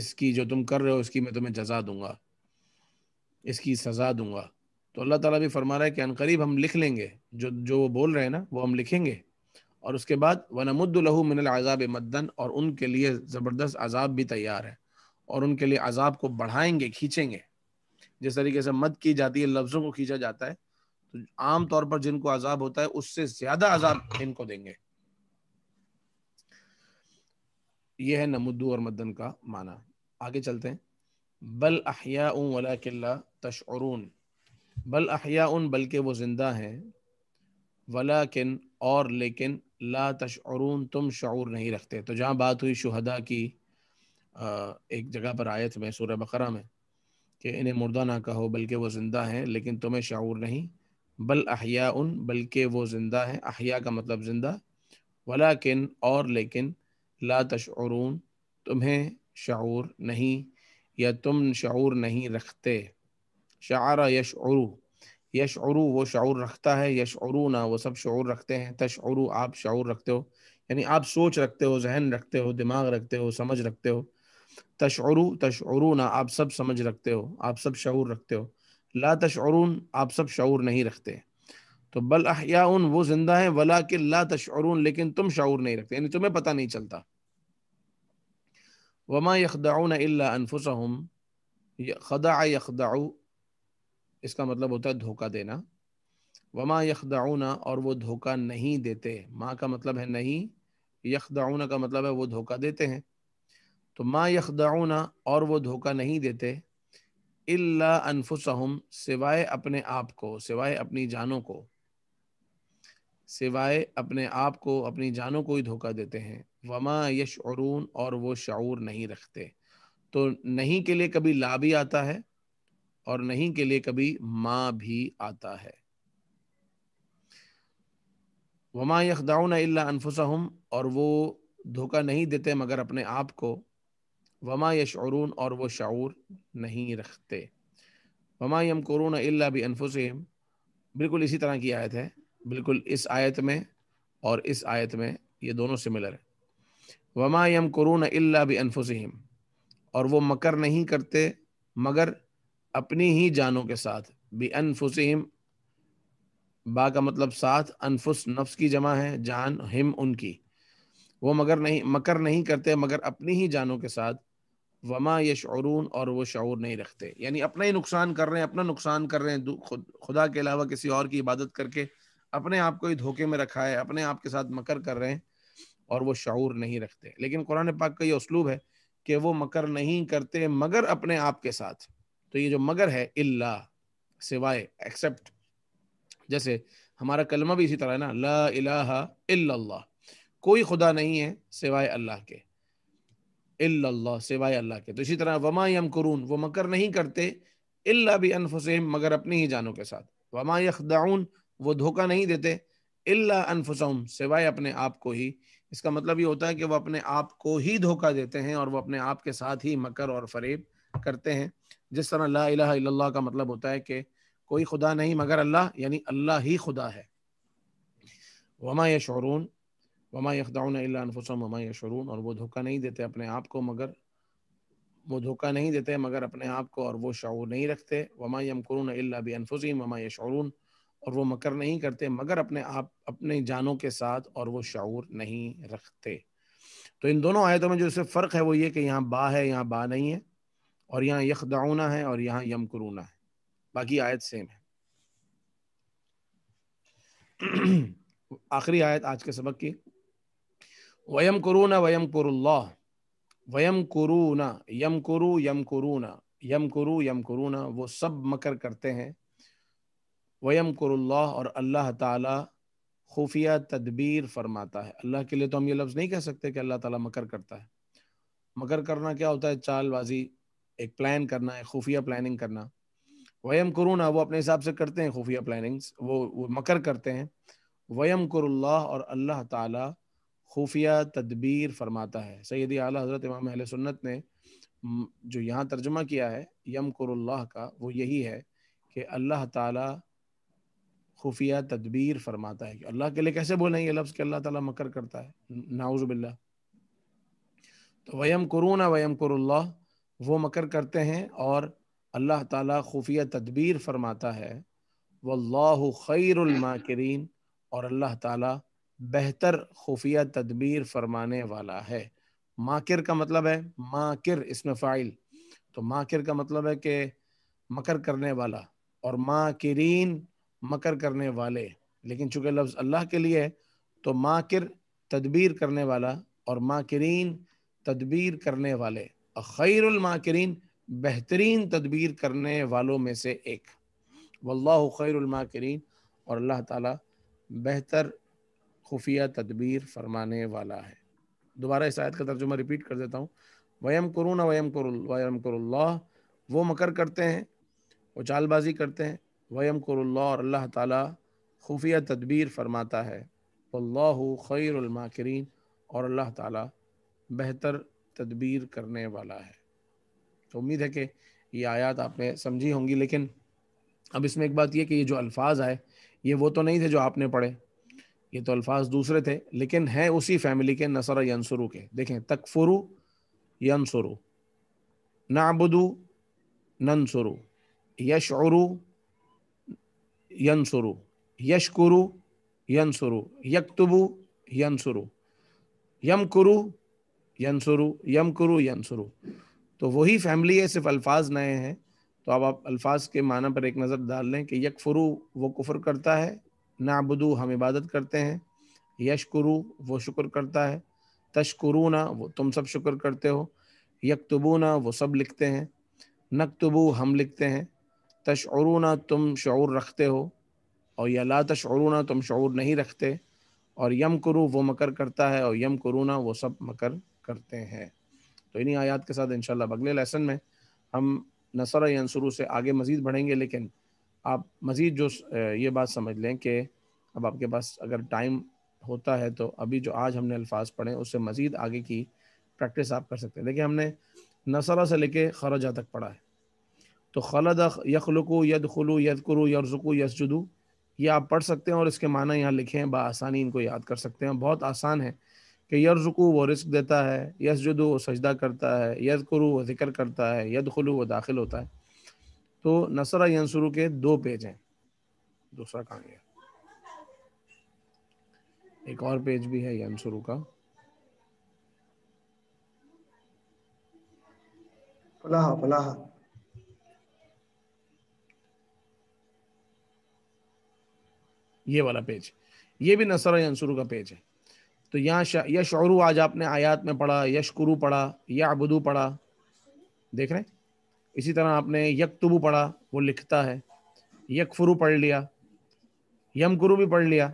इसकी जो तुम कर रहे हो उसकी मैं तुम्हें जजा दूंगा इसकी सजा दूंगा तो अल्लाह ताला भी फरमा रहा है कि अनकरीब हम लिख लेंगे जो जो वो बोल रहे हैं ना वो हम लिखेंगे और उसके बाद वनमुद्दलहू मिनल आज़ाब मद्दन और उनके लिए ज़बरदस्त अजाब भी तैयार है और उनके लिए अजाब को बढ़ाएंगे खींचेंगे जिस तरीके से मद की जाती है लफ्ज़ों को खींचा जाता है आम तौर पर जिनको अजाब होता है उससे ज्यादा अजाब इनको देंगे यह है नमुद्दू और मदन का माना आगे चलते हैं बल अहिया तशरून बल अहिया बल्कि वो जिंदा हैं वला किन और लेकिन ला तशरून तुम शूर नहीं रखते तो जहां बात हुई शुहदा की एक जगह पर आयत में सूर्य बकरा में कि इन्हें मुर्दा ना कहो बल्कि वो ज़िंदा हैं लेकिन तुम्हें शाऊर नहीं बल अहिया उन बल्कि वो ज़िंदा हैं अहिया का मतलब ज़िंदा वलाकिन और लेकिन ला तशरून तुम्हें शूर नहीं या तुम शूर नहीं रखते शारा यशरू यशरू वो शूर रखता है यशरू ना वो सब शूर रखते हैं तशरू आप शूर रखते हो यानी आप सोच रखते हो जहन रखते हो दिमाग रखते हो समझ रखते हो तश तशरू ना आप सब समझ रखते हो आप सब शूर रखते हो ला तशरून आप सब शूर नहीं रखते तो बल अहियाउन वो जिंदा है वला के ला तशरून लेकिन तुम शूर नहीं रखते यानी तुम्हें पता नहीं चलता वमा यखदाउन खदा यखदाऊ इसका मतलब होता है धोखा देना वमा यखदाउना और वो धोखा नहीं देते माँ का मतलब है नहीं यखदाऊना का मतलब है वो धोखा देते हैं तो माँ यखदाऊना और वो धोखा नहीं देते इल्ला सिवाय अपने आप को सिवाय अपनी जानों को सिवाय अपने आप को अपनी जानों को ही धोखा देते हैं वमा यश और वो शूर नहीं रखते तो नहीं के लिए कभी ला भी आता है और नहीं के लिए कभी माँ भी आता है वमा यखदाउन अल्ला और वो धोखा नहीं देते मगर अपने आप को वमा यशरून और वो शूर नहीं रखते वमा यम करून अल्ला भी अनफुसम बिल्कुल इसी तरह की आयत है बिल्कुल इस आयत में और इस आयत में ये दोनों सिमिलर है वमा यम करून अल्ला भी अनफुसम और वो मकर नहीं करते मगर अपनी ही जानों के साथ भी अनफुसम बा का मतलब साथ अनफुस नफ्स की जमा है जान हिम उनकी वो मगर नहीं मकर नहीं करते मगर अपनी ही जानों के साथ वमा ये शुरून और वो शूर नहीं रखते यानी अपना ही नुकसान कर रहे हैं अपना नुकसान कर रहे हैं खुद खुदा के अलावा किसी और की इबादत करके अपने आप को ही धोखे में रखा है अपने आप के साथ मकर कर रहे हैं और वो शूर नहीं रखते लेकिन कुरान पाक का ये उसलूब है कि वो मकर नहीं करते मगर अपने आप के साथ तो ये जो मगर है इल्ला सिवाय एक्सेप्ट जैसे हमारा कलमा भी इसी तरह है ना ला इला कोई खुदा नहीं है सिवाय अल्लाह के अल्लाह सिवाय अल्लाह के तो इसी तरह वमा यम करून वो मकर नहीं करते इल्ला भी अनफुसम मगर अपनी ही जानों के साथ वमा यखदाउन वो धोखा नहीं देते इल्ला अनफुसम सिवाय अपने आप को ही इसका मतलब ये होता है कि वो अपने आप को ही धोखा देते हैं और वो अपने आप के साथ ही मकर और फरेब करते हैं जिस तरह ला इलाहा इल्लल्लाह का मतलब होता है कि कोई खुदा नहीं मगर अल्लाह यानी अल्लाह ही खुदा है वमा यशरून वमा यखदाउन अनफुसम वमा यशरून और वो धोखा नहीं देते अपने आप को मगर वो धोखा नहीं देते मगर अपने आप को और वो शूर नहीं रखते वमा यमकुरून अल्ला अनफुसम वमा यशरून और वो मकर नहीं करते मगर अपने आप अपने जानों के साथ और वो शूर नहीं रखते तो इन दोनों आयतों में जो सिर्फ फ़र्क है वो ये कि यहाँ बा है यहाँ बा नहीं है और यहाँ यखदाउना है और यहाँ यमकरूना है बाकी आयत सेम है आखिरी आयत आज के सबक की वयम कुरूना वयम कुरुल्ला वयम कुरूना यम कुरु यम कुरूना यम कुरु यम कुरूना वो सब मकर करते हैं वयम कुरुल्ला और अल्लाह ताला खुफिया तदबीर फरमाता है अल्लाह के लिए तो हम ये लफ्ज़ नहीं कह सकते कि अल्लाह ताला मकर करता है मकर करना क्या होता है चालबाजी एक प्लान करना एक खुफिया प्लानिंग करना वयम करूना वो अपने हिसाब से करते हैं खुफिया प्लानिंग्स वो वो मकर करते हैं वयम कुरुल्लाह और अल्लाह ताला खुफिया तदबीर फरमाता है सैदी आला हज़रत इमाम अहले सुन्नत ने जो यहाँ तर्जमा किया है यम कुरुल्लाह का वो यही है कि अल्लाह ताला खुफिया तदबीर फरमाता है कि अल्लाह के लिए कैसे बोलेंगे लफ्ज़ कि अल्लाह ताला मकर करता है नाउज़बिल्ला तो वयम कुरून वयम कुरुल्ला वो मकर करते हैं और अल्लाह ताला खुफिया तदबीर फरमाता है वल्लाहु खैरुल माकरीन और अल्लाह ताला बेहतर खुफिया तदबीर फरमाने वाला है माकिर का मतलब है माकिर इसमें फ़ाइल तो माकिर का मतलब है कि मकर करने वाला और माकिरीन मकर करने वाले लेकिन चूंकि लफ्ज़ अल्लाह के लिए है तो माकिर तदबीर करने वाला और माकिरीन तदबीर करने वाले खैरमाकरीन बेहतरीन तदबीर करने वालों में से एक वल्ल खैरमाकरीन और अल्लाह ताला बेहतर खुफिया तदबीर फरमाने वाला है दोबारा इस आयत का तर्जुमा रिपीट कर देता हूँ वयम करून वयम कुरुल वयम कुरुल्ला वो मकर करते हैं वो चालबाजी करते हैं वयम कुरुल्ला और अल्लाह ताला खुफिया तदबीर फरमाता है अल्लाह खैरमाकरीन और अल्लाह ताला बेहतर तदबीर करने वाला है तो उम्मीद है कि ये आयात आपने समझी होंगी लेकिन अब इसमें एक बात यह कि ये जो अल्फाज आए ये वो तो नहीं थे जो आपने पढ़े ये तो अल्फाज दूसरे थे लेकिन हैं उसी फैमिली के नसर यंसुरु के देखें तकफुरु यंसुरु नाबुदु ननसुरु यशरु यंसुरु यशकुरु यंसुरु यकतबु यंसुरु यमकुरु यंसुरु यमकुरु यंसुरु तो वही फैमिली है सिर्फ अल्फाज नए हैं तो अब आप अल्फाज के माना पर एक नज़र डाल लें कि यकफुरु वो कुफर करता है नाबुदू हम इबादत करते हैं यशकुरु वो शुक्र करता है ना वो तुम सब शुक्र करते हो ना वो सब लिखते हैं नकतुबु हम लिखते हैं ना तुम शुरू रखते हो और या ला ना तुम शुरू नहीं रखते और यम करु वो मकर करता है और यम करूना वो सब मकर करते हैं तो इन्हीं आयात के साथ इन अगले लेसन में हम नसर यंसुरु से आगे मज़ीद बढ़ेंगे लेकिन आप मज़ीद जो ये बात समझ लें कि अब आपके पास अगर टाइम होता है तो अभी जो आज हमने अल्फाज पढ़े उससे मज़ीद आगे की प्रैक्टिस आप कर सकते हैं देखिए हमने नसरा से लेके खरजा तक पढ़ा है तो खलद यखलकु यद यदकुरु यरजुकु यसजुदू ये आप पढ़ सकते हैं और इसके माना यहाँ लिखे हैं बसानी इनको याद कर सकते हैं बहुत आसान है कि यरजुकु वो रिस्क देता है यसजुदू वो सजदा करता है यदकुरु वो जिक्र करता है यद यदखलु वो दाखिल होता है तो नसरा यंसुरु के दो पेज हैं दूसरा काम यह एक और पेज भी है यंसुरु का फलाहा फलाहा ये वाला पेज ये भी नसर यंसुरु का पेज है तो यहाँ यश और आज आपने आयात में पढ़ा यशकुरु पढ़ा या अबुदू पढ़ा देख रहे हैं इसी तरह आपने तुबु पढ़ा वो लिखता है फुरु पढ़ लिया यम गुरु भी पढ़ लिया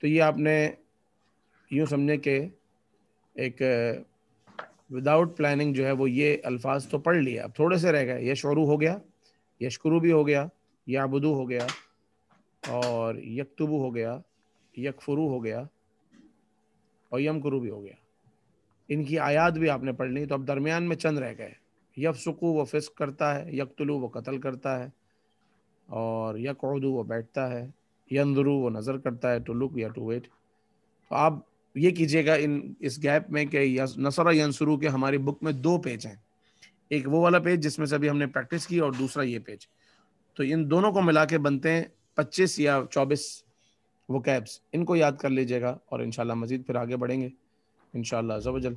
तो ये आपने यूँ समझे कि एक विदाउट प्लानिंग जो है वो ये अल्फाज तो पढ़ लिया अब थोड़े से रह गए यश और हो गया यशकुरु भी हो गया याबुदू हो गया और तुबु हो गया यकफुरु हो गया और यम गुरु भी हो गया इनकी आयात भी आपने पढ़ ली तो अब दरमियान में चंद रह गए यफसुकु व फिस्क करता है यकतलू व कत्ल करता है और यकौदू व बैठता है यंदरू व नज़र करता है टू लुक या टू वेट तो आप ये कीजिएगा इन इस गैप में कि नसरा यंसरू के हमारी बुक में दो पेज हैं एक वो वाला पेज जिसमें से अभी हमने प्रैक्टिस की और दूसरा ये पेज तो इन दोनों को मिला के बनते हैं पच्चीस या चौबीस वो कैब्स इनको याद कर लीजिएगा और इन मज़ीद फिर आगे बढ़ेंगे इन शजल